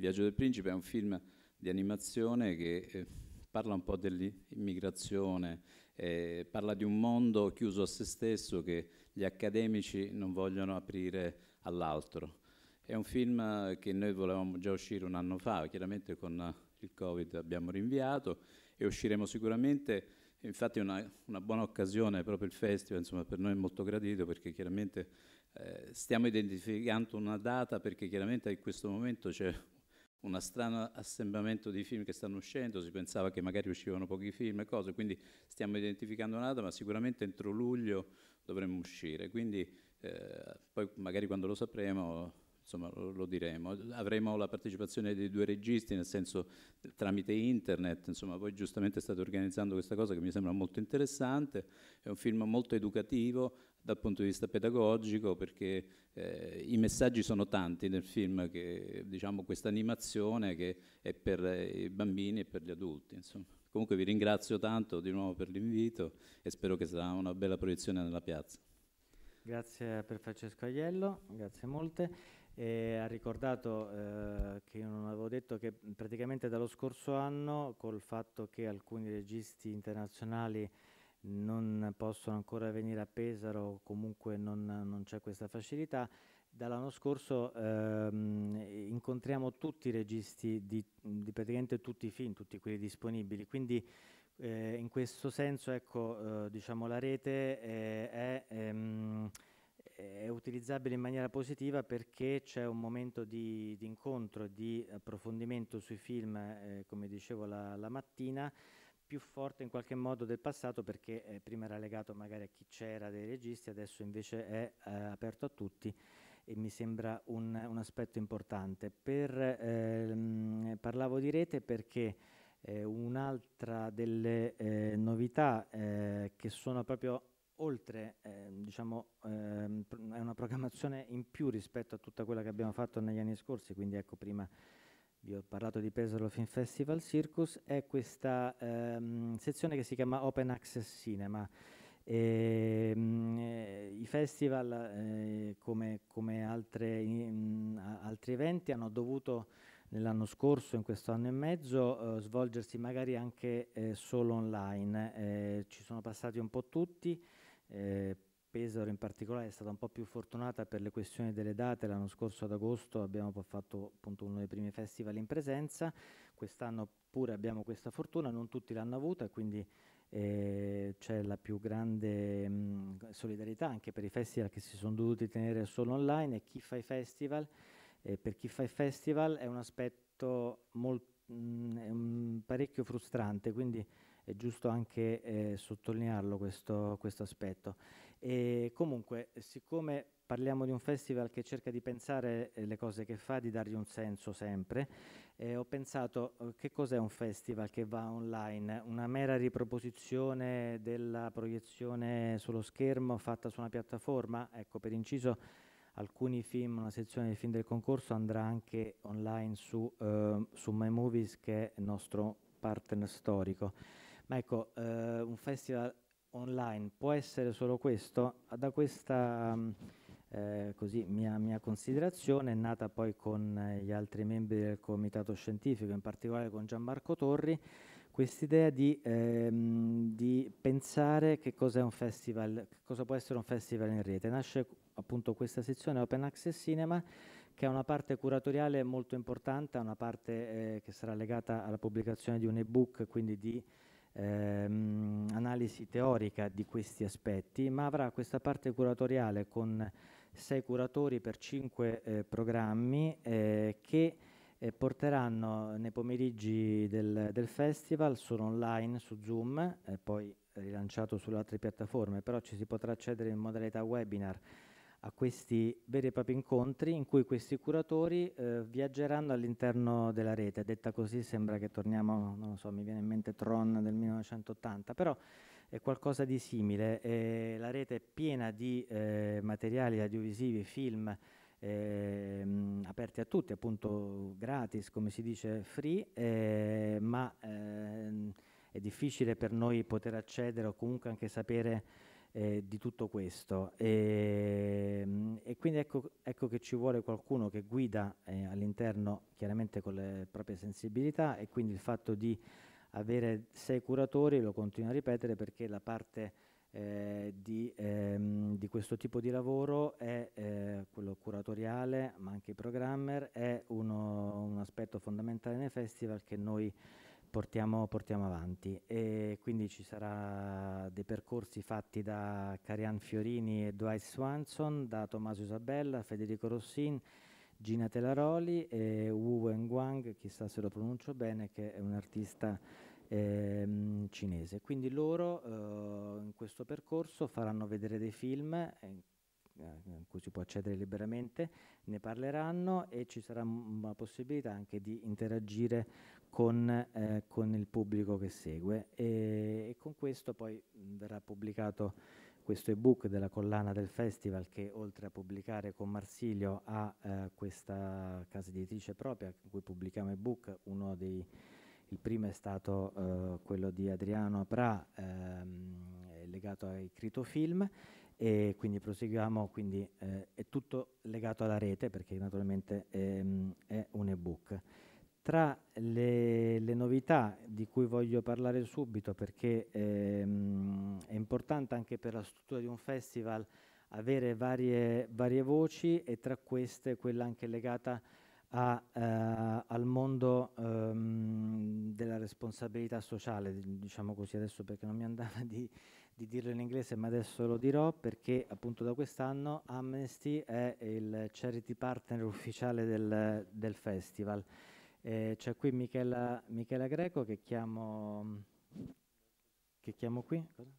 Viaggio del Principe è un film di animazione che eh, parla un po' dell'immigrazione, eh, parla di un mondo chiuso a se stesso che gli accademici non vogliono aprire all'altro. È un film che noi volevamo già uscire un anno fa, chiaramente con il Covid abbiamo rinviato e usciremo sicuramente, infatti è una, una, buona occasione proprio il festival, insomma per noi è molto gradito perché chiaramente eh, stiamo identificando una data perché chiaramente in questo momento c'è un strano assembramento di film che stanno uscendo, si pensava che magari uscivano pochi film e cose, quindi stiamo identificando una data, ma sicuramente entro luglio dovremmo uscire, quindi eh, poi magari quando lo sapremo insomma, lo, lo, diremo. Avremo la partecipazione dei due registi, nel senso tramite internet, insomma, voi giustamente state organizzando questa cosa che mi sembra molto interessante, è un film molto educativo, dal punto di vista pedagogico perché eh, i messaggi sono tanti nel film che diciamo questa animazione che è per i bambini e per gli adulti insomma. comunque vi ringrazio tanto di nuovo per l'invito e spero che sarà una bella proiezione nella piazza grazie per Francesco Aiello grazie molte e ha ricordato eh, che io non avevo detto che praticamente dallo scorso anno col fatto che alcuni registi internazionali non possono ancora venire a Pesaro, comunque non, non c'è questa facilità. Dall'anno scorso ehm, incontriamo tutti i registi di, di, praticamente tutti i film, tutti quelli disponibili, quindi eh, in questo senso ecco, eh, diciamo, la rete eh, è, ehm, è, utilizzabile in maniera positiva perché c'è un momento di, di, incontro, di approfondimento sui film, eh, come dicevo la, la mattina, più forte in qualche modo del passato perché eh, prima era legato magari a chi c'era dei registi, adesso invece è eh, aperto a tutti e mi sembra un, un aspetto importante. Per, ehm, parlavo di rete perché eh, un'altra delle eh, novità eh, che sono proprio oltre, ehm, diciamo, ehm, è una programmazione in più rispetto a tutta quella che abbiamo fatto negli anni scorsi, quindi ecco prima vi ho parlato di Pesaro Film Festival Circus, è questa ehm, sezione che si chiama Open Access Cinema. E, ehm, mh, eh, I festival, eh, come, come altre, mh, altri eventi, hanno dovuto nell'anno scorso, in questo anno e mezzo, eh, svolgersi magari anche eh, solo online. Eh, ci sono passati un po' tutti. Eh, Pesaro in particolare è stata un po' più fortunata per le questioni delle date, l'anno scorso ad agosto abbiamo fatto appunto uno dei primi festival in presenza, quest'anno pure abbiamo questa fortuna, non tutti l'hanno avuta, quindi eh, c'è la più grande mh, mm, solidarietà anche per i festival che si sono dovuti tenere solo online e chi fa i festival, eh, per chi fa i festival è un aspetto molto, mh, mm, mh, parecchio frustrante, quindi è giusto anche eh, sottolinearlo questo, questo aspetto. E comunque, siccome parliamo di un festival che cerca di pensare eh, le cose che fa, di dargli un senso sempre, eh, ho pensato eh, che cos'è un festival che va online? Una mera riproposizione della proiezione sullo schermo fatta su una piattaforma? Ecco, per inciso alcuni film, una sezione dei film del concorso andrà anche online su, eh, su My Movies che è il nostro partner storico. Ma ecco, un festival online può essere solo questo? Da questa mm, eh, così, mia, mia, considerazione è nata poi con eh, gli altri membri del comitato scientifico, in particolare con Gianmarco Torri, quest'idea di, ehm, di, pensare che cosa, festival, che cosa può essere un festival in rete. Nasce appunto questa sezione Open Access Cinema che ha una parte curatoriale molto importante, una parte eh, che sarà legata alla pubblicazione di un ebook, quindi di ehm, analisi teorica di questi aspetti, ma avrà questa parte curatoriale con sei curatori per cinque eh, programmi eh, che eh, porteranno nei pomeriggi del, del, festival, sono online su Zoom, eh, poi rilanciato sulle altre piattaforme, però ci si potrà accedere in modalità webinar a questi veri e propri incontri in cui questi curatori eh, viaggeranno all'interno della rete. Detta così sembra che torniamo, non lo so, mi viene in mente Tron del 1980, però è qualcosa di simile. Eh, la rete è piena di eh, materiali audiovisivi, film ehm, aperti a tutti, appunto gratis, come si dice free, eh, ma ehm, è difficile per noi poter accedere o comunque anche sapere eh, di tutto questo. E, ehm, e quindi ecco, ecco, che ci vuole qualcuno che guida eh, all'interno, chiaramente con le proprie sensibilità e quindi il fatto di avere sei curatori, lo continuo a ripetere perché la parte eh, di, ehm, di, questo tipo di lavoro è eh, quello curatoriale, ma anche i programmer, è uno, un aspetto fondamentale nei festival che noi portiamo, portiamo avanti. E quindi ci saranno dei percorsi fatti da Carian Fiorini e Dwight Swanson, da Tommaso Isabella, Federico Rossin, Gina Telaroli e Wu Wenguang, chissà se lo pronuncio bene, che è un artista ehm, cinese. Quindi loro eh, in questo percorso faranno vedere dei film, eh, eh, in cui si può accedere liberamente, ne parleranno e ci sarà una possibilità anche di interagire con, eh, con il pubblico che segue. E, e con questo poi verrà pubblicato questo ebook della collana del festival che oltre a pubblicare con Marsilio ha eh, questa casa editrice propria in cui pubblichiamo ebook, uno dei il primo è stato eh, quello di Adriano Pra, ehm, legato ai Crito Film, e quindi proseguiamo, quindi eh, è tutto legato alla rete perché naturalmente ehm, è un ebook. Tra le, le, novità di cui voglio parlare subito perché ehm, è importante anche per la struttura di un festival avere varie, varie voci e tra queste quella anche legata a, eh, al mondo ehm, della responsabilità sociale, diciamo così adesso perché non mi andava di, di dirlo in inglese, ma adesso lo dirò perché appunto da quest'anno Amnesty è il charity partner ufficiale del, del festival. Eh, c'è qui Michela, Michela, Greco che chiamo, che chiamo qui. Cosa?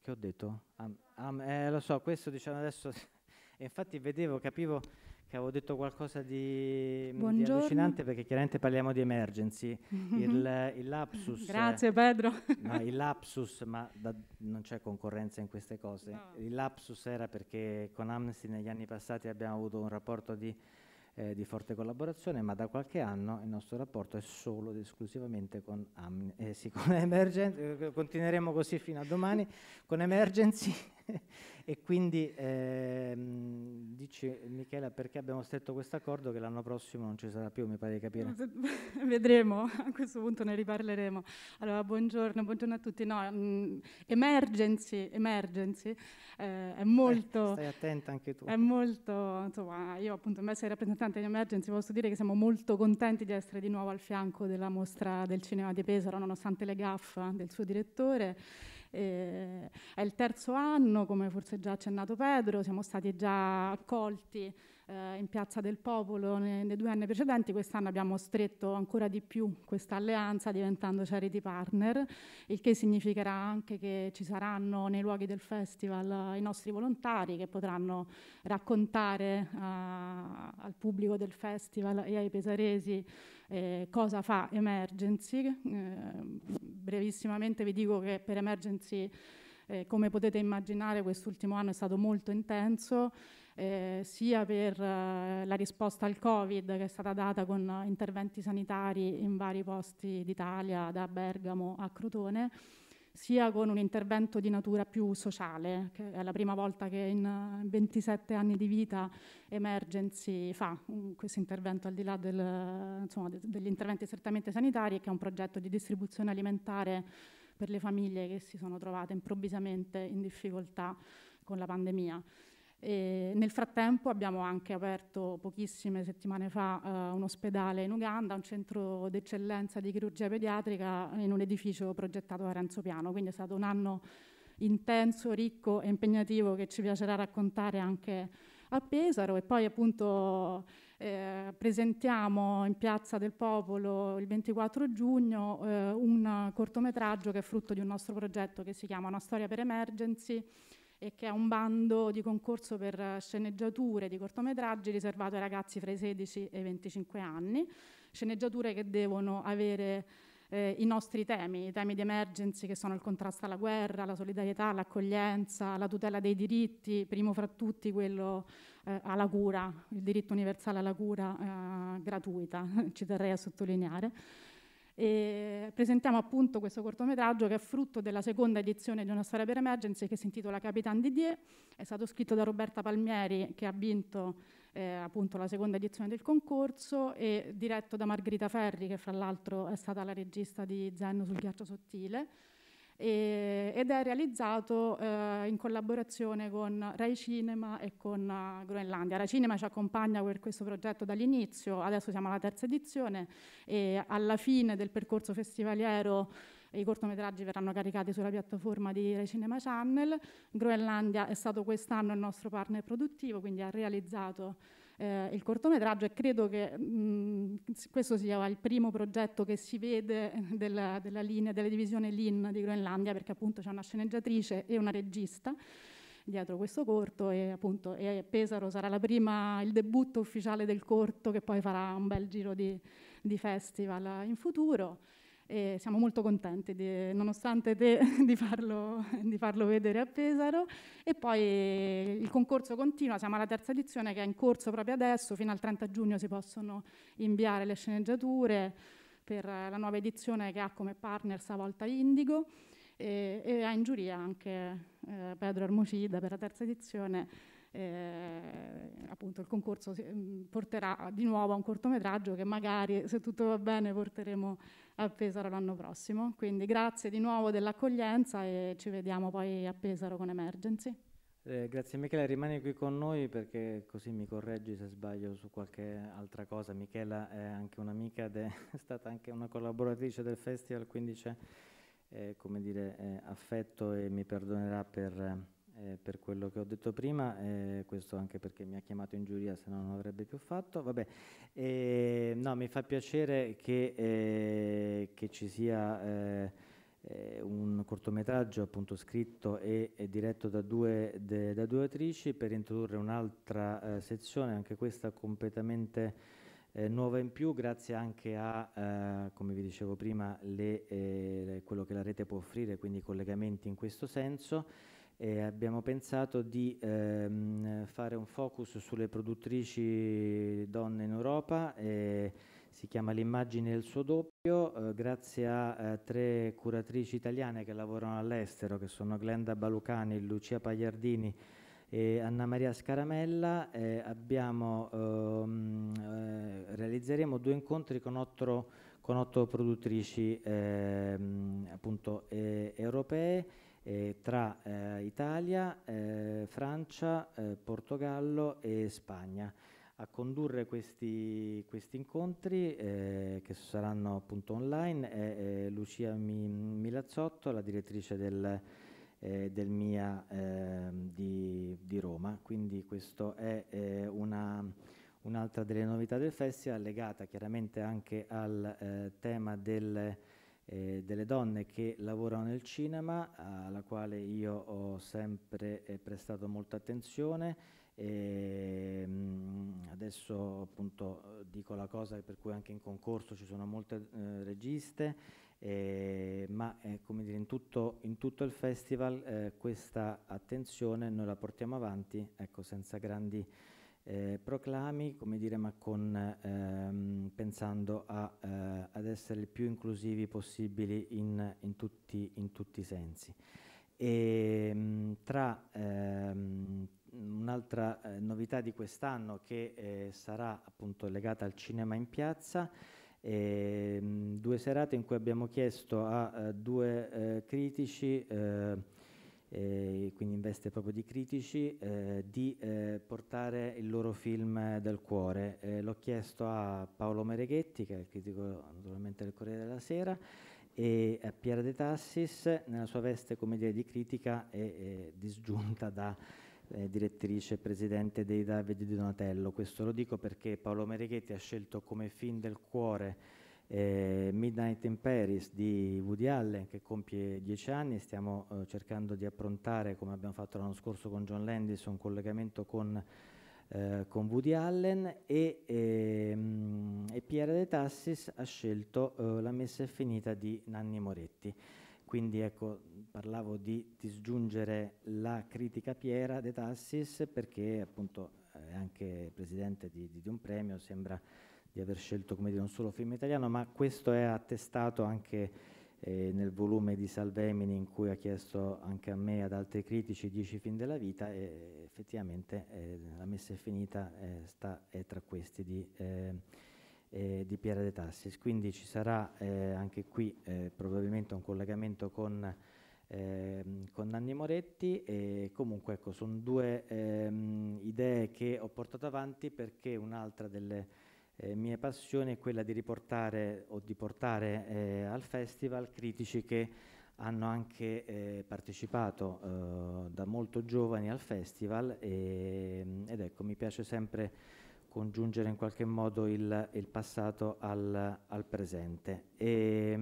Che ho detto? Am, am, eh, lo so, questo diciamo adesso, infatti vedevo, capivo che avevo detto qualcosa di, di allucinante perché chiaramente parliamo di emergency. Mm-hmm. Il, il lapsus. Grazie Pedro. No, il lapsus, ma da, non c'è concorrenza in queste cose. No. Il lapsus era perché con Amnesty negli anni passati abbiamo avuto un rapporto di, eh, di forte collaborazione, ma da qualche anno il nostro rapporto è solo ed esclusivamente con, Amnesty. eh, sì, con Emergency. Eh, continueremo così fino a domani con Emergency e quindi ehm, dice Michela perché abbiamo stretto questo accordo che l'anno prossimo non ci sarà più, mi pare di capire. Vedremo, a questo punto ne riparleremo. Allora, buongiorno, buongiorno a tutti. No, mh, mm, emergency, emergency eh, è eh, molto... Eh, stai attenta anche tu. È molto, insomma, io appunto in messa di rappresentante di Emergency posso dire che siamo molto contenti di essere di nuovo al fianco della mostra del cinema di Pesaro, nonostante le gaffe del suo direttore. Eh, è il terzo anno, come forse già accennato Pedro, siamo stati già accolti eh, in Piazza del Popolo nei, nei, due anni precedenti, quest'anno abbiamo stretto ancora di più questa alleanza diventando charity partner, il che significherà anche che ci saranno nei luoghi del festival i nostri volontari che potranno raccontare eh, al pubblico del festival e ai pesaresi eh, cosa fa Emergency? Eh, brevissimamente vi dico che per Emergency, eh, come potete immaginare, quest'ultimo anno è stato molto intenso. Eh, sia per eh, la risposta al Covid che è stata data con interventi sanitari in vari posti d'Italia, da Bergamo a Crotone, sia con un intervento di natura più sociale, che è la prima volta che in 27 eh, anni di vita Emergency fa um, questo intervento al di là del, insomma, de degli interventi strettamente sanitari, che è un progetto di distribuzione alimentare per le famiglie che si sono trovate improvvisamente in difficoltà con la pandemia. E nel frattempo abbiamo anche aperto pochissime settimane fa eh, un ospedale in Uganda, un centro d'eccellenza di chirurgia pediatrica in un edificio progettato da Renzo Piano, quindi è stato un anno intenso, ricco e impegnativo che ci piacerà raccontare anche a Pesaro e poi appunto eh, presentiamo in Piazza del Popolo il 24 giugno eh, un cortometraggio che è frutto di un nostro progetto che si chiama Una storia per emergency e che è un bando di concorso per sceneggiature di cortometraggi riservato ai ragazzi fra i 16 e i 25 anni, sceneggiature che devono avere eh, i nostri temi, i temi di emergency che sono il contrasto alla guerra, la solidarietà, l'accoglienza, la tutela dei diritti, primo fra tutti quello eh, alla cura, il diritto universale alla cura eh, gratuita, ci terrei a sottolineare. E presentiamo appunto questo cortometraggio che è frutto della seconda edizione di Una storia per emergency che si intitola Capitan Didier, è stato scritto da Roberta Palmieri che ha vinto eh, appunto la seconda edizione del concorso e diretto da Margherita Ferri che fra l'altro è stata la regista di Zenno sul ghiaccio sottile e, ed è realizzato eh, in collaborazione con Rai Cinema e con uh, Groenlandia. Rai Cinema ci accompagna per questo progetto dall'inizio, adesso siamo alla terza edizione e alla fine del percorso festivaliero i cortometraggi verranno caricati sulla piattaforma di Rai Cinema Channel. Groenlandia è stato quest'anno il nostro partner produttivo, quindi ha realizzato eh, il cortometraggio e credo che mh, mm, questo sia il primo progetto che si vede della, della linea, della divisione LIN di Groenlandia perché appunto c'è una sceneggiatrice e una regista dietro questo corto e appunto e Pesaro sarà prima, il debutto ufficiale del corto che poi farà un bel giro di, di festival in futuro e siamo molto contenti di, nonostante te di farlo, di farlo vedere a Pesaro e poi il concorso continua, siamo alla terza edizione che è in corso proprio adesso, fino al 30 giugno si possono inviare le sceneggiature per la nuova edizione che ha come partner stavolta Indigo e, e ha in giuria anche eh, Pedro Armucida per la terza edizione eh, appunto il concorso mm, porterà di nuovo a un cortometraggio che magari, se tutto va bene, porteremo a Pesaro l'anno prossimo. Quindi grazie di nuovo dell'accoglienza e ci vediamo poi a Pesaro con Emergency. Eh, grazie Michela, rimani qui con noi perché così mi correggi se sbaglio su qualche altra cosa. Michela è anche un'amica ed è stata anche una collaboratrice del festival, quindi c'è eh, come dire, eh, affetto e mi perdonerà per eh, per quello che ho detto prima, eh, questo anche perché mi ha chiamato in giuria, se no non l'avrebbe più fatto. Vabbè, eh, no, mi fa piacere che, eh, che ci sia eh, eh, un cortometraggio appunto scritto e, e diretto da due, de, da due, attrici per introdurre un'altra sezione, anche questa completamente nuova in più, grazie anche a, come vi dicevo prima, le, quello che la rete può offrire, quindi collegamenti in questo senso e abbiamo pensato di ehm, fare un focus sulle produttrici donne in Europa, eh, si chiama L'immagine e il suo doppio, eh, grazie a eh, tre curatrici italiane che lavorano all'estero, che sono Glenda Balucani, Lucia Pagliardini e Anna Maria Scaramella, abbiamo, ehm, eh, realizzeremo due incontri con otto, con otto produttrici ehm, appunto, europee eh, tra eh, Italia, eh, Francia, eh, Portogallo e Spagna. A condurre questi, questi incontri, eh, che saranno appunto online, è eh, Lucia Milazzotto, la direttrice del, del MIA ehm, di, di, Roma. Quindi questa è una, un'altra delle novità del festival, legata chiaramente anche al tema del eh, delle donne che lavorano nel cinema, alla quale io ho sempre eh, prestato molta attenzione. E, ehm, adesso appunto dico la cosa per cui anche in concorso ci sono molte eh, registe, eh, ma eh, come dire, in, tutto, in tutto il festival eh, questa attenzione noi la portiamo avanti ecco, senza grandi eh, proclami, come dire, ma con, ehm, pensando a, eh, ad essere il più inclusivi possibili in, in, tutti, in tutti, i sensi. E, ehm, tra ehm, un'altra eh, novità di quest'anno che eh, sarà appunto legata al cinema in piazza, ehm, due serate in cui abbiamo chiesto a, a eh, due eh, critici eh, quindi veste proprio di critici, eh, di eh, portare il loro film del cuore. Eh, l'ho chiesto a Paolo Mereghetti, che è il critico naturalmente del Corriere della Sera, e a Piera De Tassis nella sua veste come dire, di critica e disgiunta da eh, direttrice e presidente dei Davide di Donatello. Questo lo dico perché Paolo Mereghetti ha scelto come film del cuore eh, Midnight in Paris di Woody Allen che compie dieci anni, stiamo eh, cercando di approntare, come abbiamo fatto l'anno scorso con John Landis, un collegamento con, eh, con Woody Allen e, ehm, e Pierre De Tassis ha scelto eh, La messa è finita di Nanni Moretti. Quindi ecco, parlavo di disgiungere la critica Piera De Tassis perché appunto è anche presidente di, di, di un premio, sembra di aver scelto come dire, non solo film italiano, ma questo è attestato anche eh, nel volume di Salvemini in cui ha chiesto anche a me e ad altri critici dieci film della vita e effettivamente eh, la messa è finita, eh, sta, è tra questi di, eh, eh, di Piera De Tassis. Quindi ci sarà eh, anche qui probabilmente un collegamento con ehm, con Nanni Moretti e comunque ecco, sono due ehm, idee che ho portato avanti perché un'altra delle eh, mia passione è quella di riportare o di portare eh, al festival critici che hanno anche eh, partecipato eh, da molto giovani al festival e, ehm, ed ecco mi piace sempre congiungere in qualche modo il, il passato al, al, presente. E, ehm,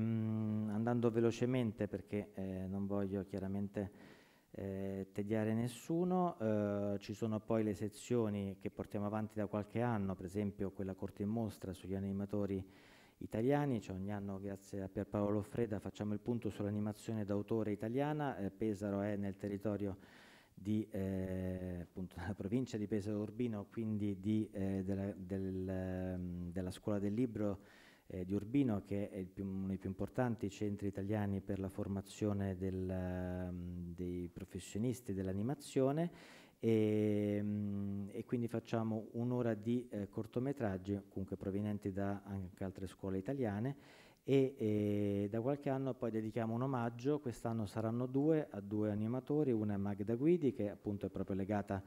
mh, andando velocemente perché eh, non voglio chiaramente eh, tediare nessuno, eh, ci sono poi le sezioni che portiamo avanti da qualche anno, per esempio quella corte in mostra sugli animatori italiani, cioè ogni anno grazie a Pierpaolo Loffreda facciamo il punto sull'animazione d'autore italiana, eh, Pesaro è nel territorio di, eh, appunto, della provincia di Pesaro Urbino, quindi di, eh, della, del, ehm, della scuola del libro eh, di Urbino, che è più, uno dei più importanti centri italiani per la formazione del, mm, dei professionisti dell'animazione e, mm, e, quindi facciamo un'ora di eh, cortometraggi, comunque provenienti da anche altre scuole italiane e, e da qualche anno poi dedichiamo un omaggio, quest'anno saranno due, a due animatori, una è Magda Guidi che appunto è proprio legata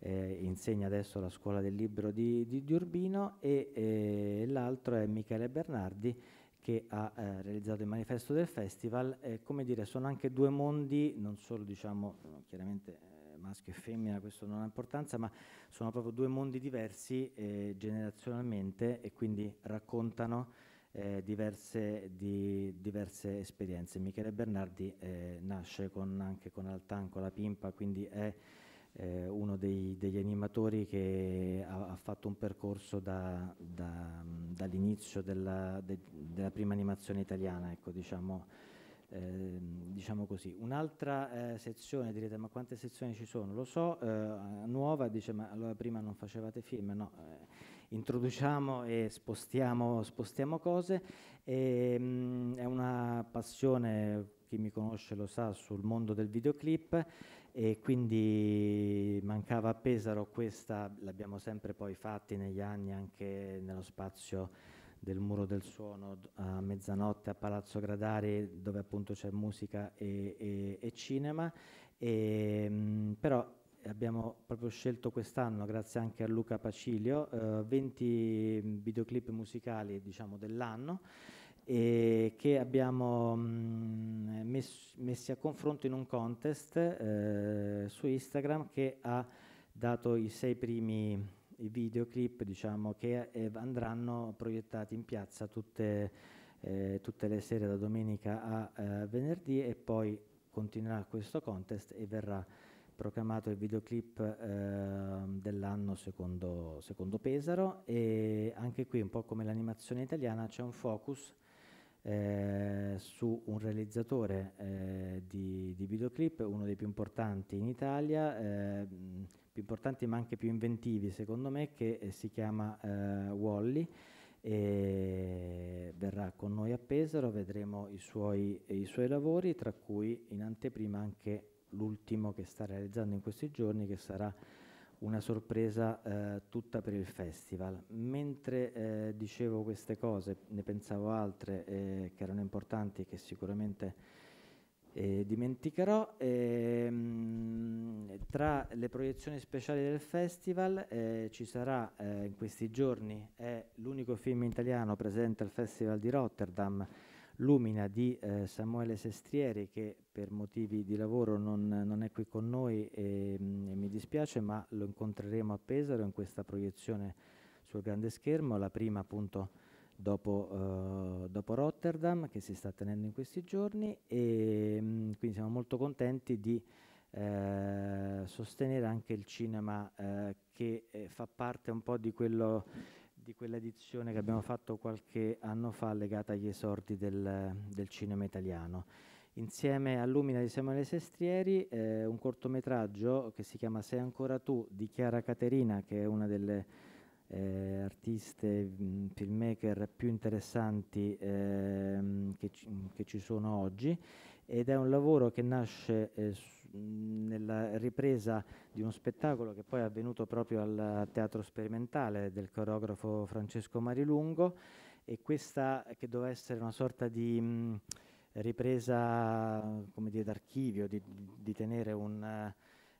eh, insegna adesso alla scuola del libro di, di, di Urbino e eh, l'altro è Michele Bernardi che ha eh, realizzato il manifesto del festival. Eh, come dire, sono anche due mondi, non solo diciamo chiaramente eh, maschio e femmina, questo non ha importanza, ma sono proprio due mondi diversi eh, generazionalmente e quindi raccontano diverse, di, diverse, esperienze. Michele Bernardi nasce con, anche con Altan, con la Pimpa, quindi è eh, uno dei, degli animatori che ha, ha, fatto un percorso da, da, dall'inizio della, de, della, prima animazione italiana, ecco, diciamo, eh, diciamo così. Un'altra eh, sezione, direte ma quante sezioni ci sono? Lo so, eh, nuova, dice ma allora prima non facevate film, no? Eh, introduciamo e spostiamo, spostiamo cose, e, ehm, mh, è una passione, chi mi conosce lo sa, sul mondo del videoclip e quindi mancava a Pesaro questa, l'abbiamo sempre poi fatti negli anni anche nello spazio del Muro del Suono a mezzanotte a Palazzo Gradari dove appunto c'è musica e, e, e cinema, e, ehm, mh, però abbiamo proprio scelto quest'anno, grazie anche a Luca Pacilio, eh, 20 videoclip musicali diciamo, dell'anno e che abbiamo mh, mm, mess messi a confronto in un contest eh, su Instagram che ha dato i sei primi videoclip diciamo, che eh, andranno proiettati in piazza tutte, eh, tutte, le sere da domenica a eh, venerdì e poi continuerà questo contest e verrà proclamato il videoclip eh, dell'anno secondo, secondo, Pesaro e anche qui un po' come l'animazione italiana c'è un focus eh, su un realizzatore eh, di, di, videoclip, uno dei più importanti in Italia, eh, più importanti ma anche più inventivi secondo me, che eh, si chiama eh, Wally. E verrà con noi a Pesaro, vedremo i suoi, i suoi lavori, tra cui in anteprima anche l'ultimo che sta realizzando in questi giorni, che sarà una sorpresa eh, tutta per il festival. Mentre eh, dicevo queste cose, ne pensavo altre eh, che erano importanti e che sicuramente eh, dimenticherò. Mh, ehm, tra le proiezioni speciali del festival eh, ci sarà eh, in questi giorni, è l'unico film italiano presente al Festival di Rotterdam, Lumina di eh, Samuele Sestrieri che per motivi di lavoro non, non è qui con noi e, mh, mm, e mi dispiace ma lo incontreremo a Pesaro in questa proiezione sul grande schermo, la prima appunto dopo, eh, dopo Rotterdam che si sta tenendo in questi giorni e mh, mm, quindi siamo molto contenti di eh, sostenere anche il cinema eh, che eh, fa parte un po' di quello di quell'edizione che abbiamo fatto qualche anno fa legata agli esordi del, del cinema italiano. Insieme a Lumina di Samuele Sestrieri, eh, un cortometraggio che si chiama Sei ancora tu di Chiara Caterina, che è una delle eh, artiste, mh, filmmaker più interessanti eh, che, ci, che ci sono oggi, ed è un lavoro che nasce eh, nella ripresa di uno spettacolo che poi è avvenuto proprio al Teatro Sperimentale del coreografo Francesco Marilungo e questa che doveva essere una sorta di mh, mm, ripresa come dire, d'archivio, di, di tenere un,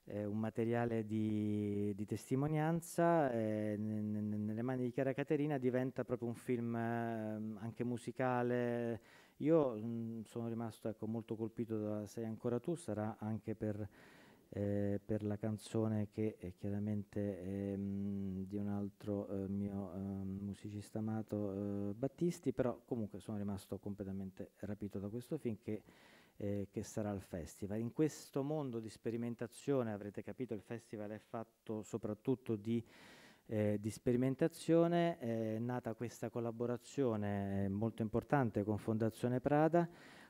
eh, un materiale di, di testimonianza eh, nelle mani di Chiara Caterina diventa proprio un film eh, anche musicale io mh, mm, sono rimasto ecco, molto colpito da Sei ancora tu, sarà anche per, eh, per la canzone che è chiaramente è, ehm, mh, di un altro eh, mio ehm, musicista amato eh, Battisti, però comunque sono rimasto completamente rapito da questo film che, eh, che sarà al festival. In questo mondo di sperimentazione avrete capito il festival è fatto soprattutto di eh, di sperimentazione è nata questa collaborazione molto importante con Fondazione Prada,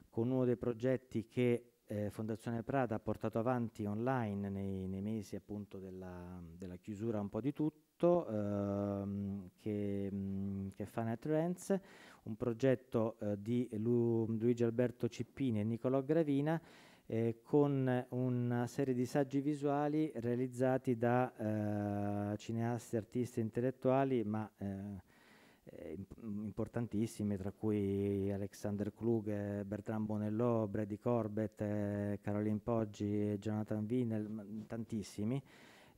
con uno dei progetti che eh, Fondazione Prada ha portato avanti online nei, nei mesi appunto della, della, chiusura un po' di tutto, ehm, che, mh, mm, che, fa NetRents, un progetto eh, di Lu, Luigi Alberto Cippini e Nicolò Gravina eh, con una serie di saggi visuali realizzati da eh, cineasti, artisti intellettuali, ma eh, importantissimi, tra cui Alexander Klug, Bertrand Bonello, Brady Corbett, eh, Caroline Poggi, Jonathan Wienel, tantissimi.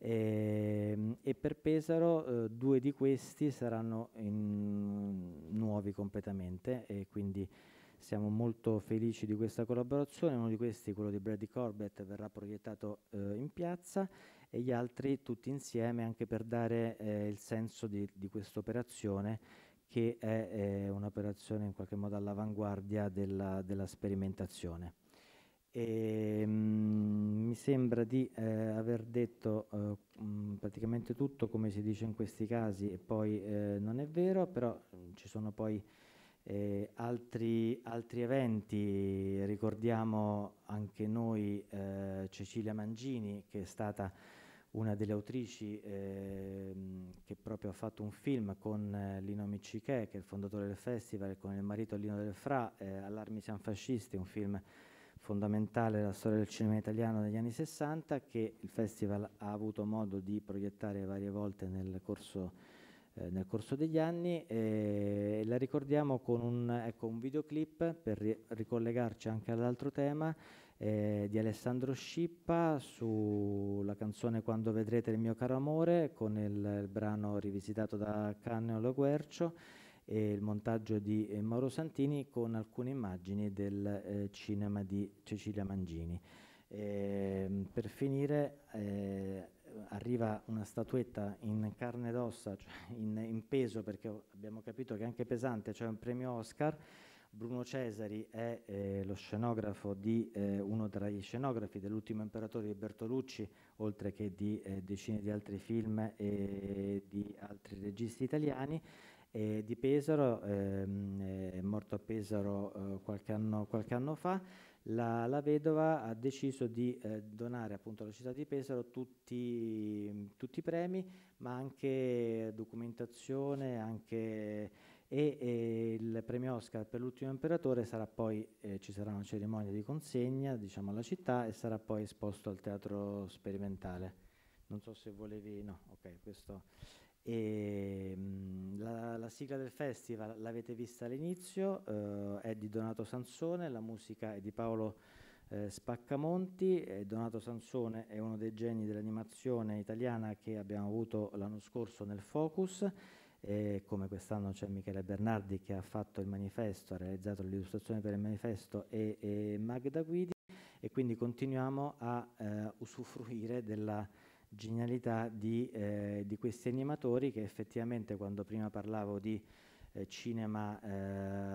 E, ehm, e, per Pesaro eh, due di questi saranno in, nuovi completamente e quindi siamo molto felici di questa collaborazione, uno di questi, quello di Brady Corbett, verrà proiettato eh, in piazza e gli altri tutti insieme anche per dare eh, il senso di, di questa operazione che è eh, un'operazione in qualche modo all'avanguardia della, della sperimentazione. E, ehm, mh, mi sembra di eh, aver detto eh, mh, praticamente tutto come si dice in questi casi e poi eh, non è vero, però mh, ci sono poi eh, altri, altri, eventi, ricordiamo anche noi eh, Cecilia Mangini che è stata una delle autrici eh, che proprio ha fatto un film con eh, Lino Miccichè che è il fondatore del festival con il marito Lino Del Fra, eh, Allarmi San fascisti, un film fondamentale della storia del cinema italiano degli anni 60 che il festival ha avuto modo di proiettare varie volte nel corso eh, nel corso degli anni eh, e la ricordiamo con un, ecco, un videoclip per ri ricollegarci anche all'altro tema eh, di Alessandro Scippa sulla canzone Quando vedrete il mio caro amore con il, il brano rivisitato da Canneo Guercio e il montaggio di eh, Mauro Santini con alcune immagini del eh, cinema di Cecilia Mangini. Ehm, per finire eh, arriva una statuetta in carne ed ossa, cioè in, in, peso, perché abbiamo capito che è anche pesante, cioè un premio Oscar. Bruno Cesari è eh, lo scenografo di eh, uno degli scenografi dell'ultimo imperatore di Bertolucci, oltre che di eh, decine di altri film e di altri registi italiani. di Pesaro, ehm, è morto a Pesaro eh, qualche anno, qualche anno fa la, la, vedova ha deciso di eh, donare appunto alla città di Pesaro tutti, tutti i premi, ma anche documentazione, anche, e, e, il premio Oscar per l'ultimo imperatore sarà poi, eh, ci sarà una cerimonia di consegna diciamo, alla città e sarà poi esposto al teatro sperimentale. Non so se volevi, no, ok, questo... E, ehm, la, la, sigla del festival l'avete vista all'inizio, eh, è di Donato Sansone, la musica è di Paolo eh, Spaccamonti. Eh, Donato Sansone è uno dei geni dell'animazione italiana che abbiamo avuto l'anno scorso nel Focus. come quest'anno c'è Michele Bernardi che ha fatto il manifesto, ha realizzato l'illustrazione per il manifesto e, e Magda Guidi e quindi continuiamo a eh, usufruire della, genialità di, eh, di, questi animatori che effettivamente quando prima parlavo di eh, cinema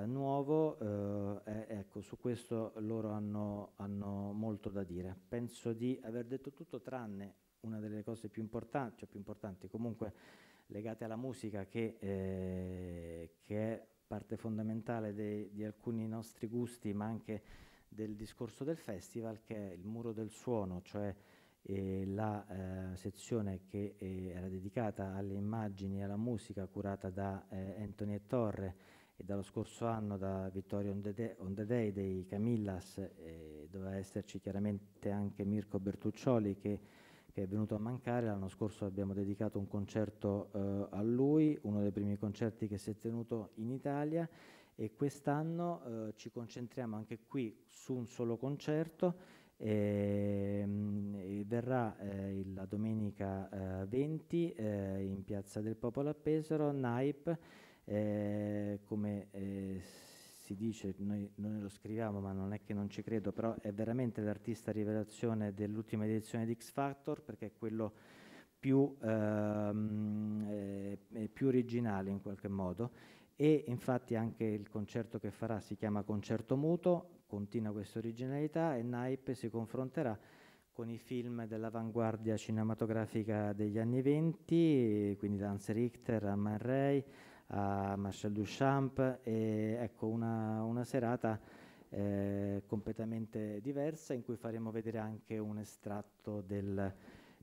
eh, nuovo, eh, eh, ecco, su questo loro hanno, hanno, molto da dire. Penso di aver detto tutto tranne una delle cose più importanti, cioè più importanti comunque legate alla musica che, eh, che è parte fondamentale de, di alcuni nostri gusti ma anche del discorso del festival che è il muro del suono, cioè eh, la eh, sezione che eh, era dedicata alle immagini e alla musica curata da eh, Anthony e Torre e dallo scorso anno da Vittorio on on the day dei Camillas doveva esserci chiaramente anche Mirko Bertuccioli che, che è venuto a mancare, l'anno scorso abbiamo dedicato un concerto eh, a lui, uno dei primi concerti che si è tenuto in Italia e quest'anno eh, ci concentriamo anche qui su un solo concerto Ehm, e, verrà eh, la domenica eh, 20 eh, in Piazza del Popolo a Pesaro, NAIP, eh, come eh, si dice, noi, noi, lo scriviamo ma non è che non ci credo, però è veramente l'artista rivelazione dell'ultima edizione di X Factor perché è quello più, ehm, eh, più originale in qualche modo e infatti anche il concerto che farà si chiama Concerto Muto continua questa originalità e Naip si confronterà con i film dell'avanguardia cinematografica degli anni venti, quindi da Hans Richter a Man Ray, a Marcel Duchamp, e ecco una, una serata eh, completamente diversa in cui faremo vedere anche un estratto del,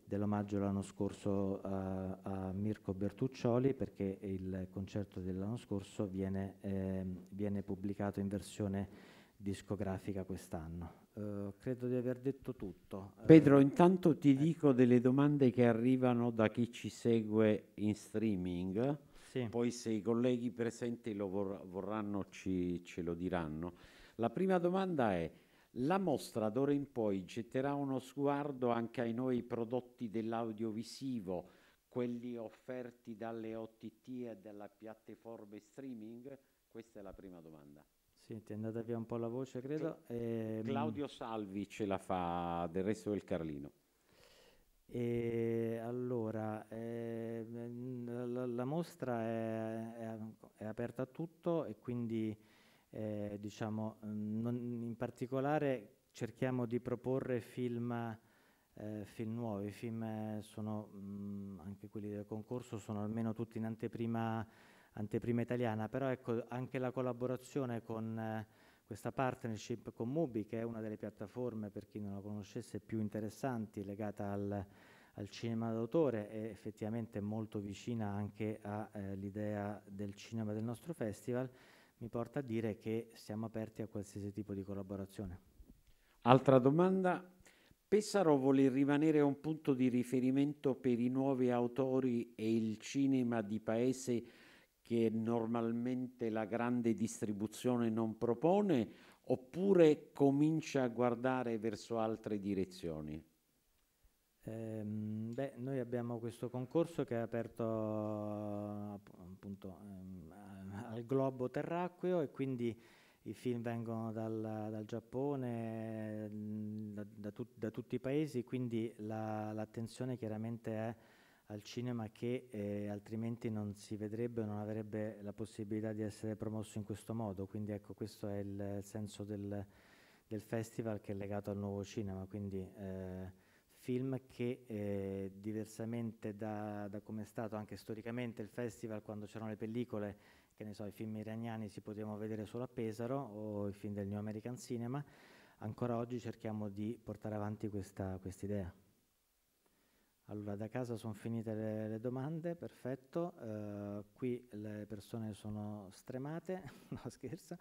dell'omaggio l'anno scorso a, a, Mirko Bertuccioli perché il concerto dell'anno scorso viene, eh, viene pubblicato in versione discografica quest'anno. Uh, credo di aver detto tutto. Eh, Pedro, intanto ti eh. dico delle domande che arrivano da chi ci segue in streaming, sì. poi se i colleghi presenti lo vor- vorranno ci, ce lo diranno. La prima domanda è, la mostra d'ora in poi getterà uno sguardo anche ai nuovi prodotti dell'audiovisivo, quelli offerti dalle OTT e dalla piattaforma streaming? Questa è la prima domanda. Sì, ti è andata via un po' la voce, credo. Eh, Claudio Salvi ce la fa del resto del Carlino. E allora, eh, la, la, mostra è, è, è, aperta a tutto e quindi eh, diciamo, non, in particolare cerchiamo di proporre film, eh, film nuovi, film sono, mh, mm, anche quelli del concorso sono almeno tutti in anteprima anteprima italiana, però ecco, anche la collaborazione con eh, questa partnership con Mubi, che è una delle piattaforme, per chi non la conoscesse, più interessanti, legata al, al cinema d'autore e effettivamente molto vicina anche all'idea eh, del cinema del nostro festival, mi porta a dire che siamo aperti a qualsiasi tipo di collaborazione. Altra domanda, Pessaro vuole rimanere un punto di riferimento per i nuovi autori e il cinema di paese che normalmente la grande distribuzione non propone oppure comincia a guardare verso altre direzioni? Eh, beh, noi abbiamo questo concorso che è aperto appunto ehm, al globo terracqueo e quindi i film vengono dal, dal Giappone, ehm, da, da, tut, da, tutti i paesi, quindi l'attenzione chiaramente è al cinema che eh, altrimenti non si vedrebbe o non avrebbe la possibilità di essere promosso in questo modo. Quindi ecco, questo è il, senso del, del, festival che è legato al nuovo cinema, quindi eh, film che eh, diversamente da, da come è stato anche storicamente il festival quando c'erano le pellicole, che ne so, i film iraniani si potevano vedere solo a Pesaro o i film del New American Cinema, ancora oggi cerchiamo di portare avanti questa idea. Allora, da casa sono finite le, le domande, perfetto. Uh, qui le persone sono stremate, no scherzo.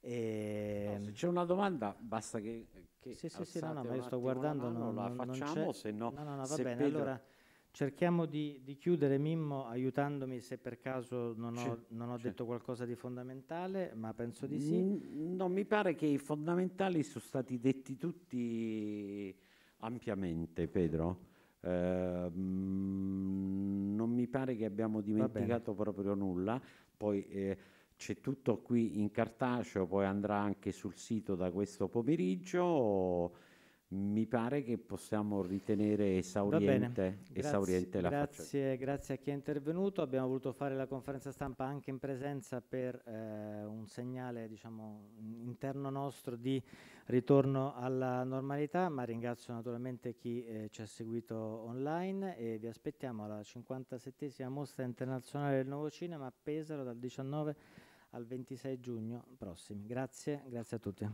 E... No, se mm, c'è una domanda, basta che... che sì, sì, sì, no, no, ma io sto guardando, mano, non, la facciamo, non se no... No, no, no va bene, Pedro... allora... Cerchiamo di, di, chiudere, Mimmo, aiutandomi se per caso non ho, non ho detto qualcosa di fondamentale, ma penso di sì. Mm, no, mi pare che i fondamentali sono stati detti tutti ampiamente, Pedro. Ehm, non mi pare che abbiamo dimenticato proprio nulla, poi eh, c'è tutto qui in cartaceo, poi andrà anche sul sito da questo pomeriggio. Mi pare che possiamo ritenere esauriente, grazie, esauriente la grazie, grazie, a chi è intervenuto. Abbiamo voluto fare la conferenza stampa anche in presenza per eh, un segnale diciamo, interno nostro di ritorno alla normalità, ma ringrazio naturalmente chi eh, ci ha seguito online e vi aspettiamo alla 57 Mostra Internazionale del Nuovo Cinema a Pesaro dal 19 al 26 giugno prossimi. Grazie, grazie a tutti.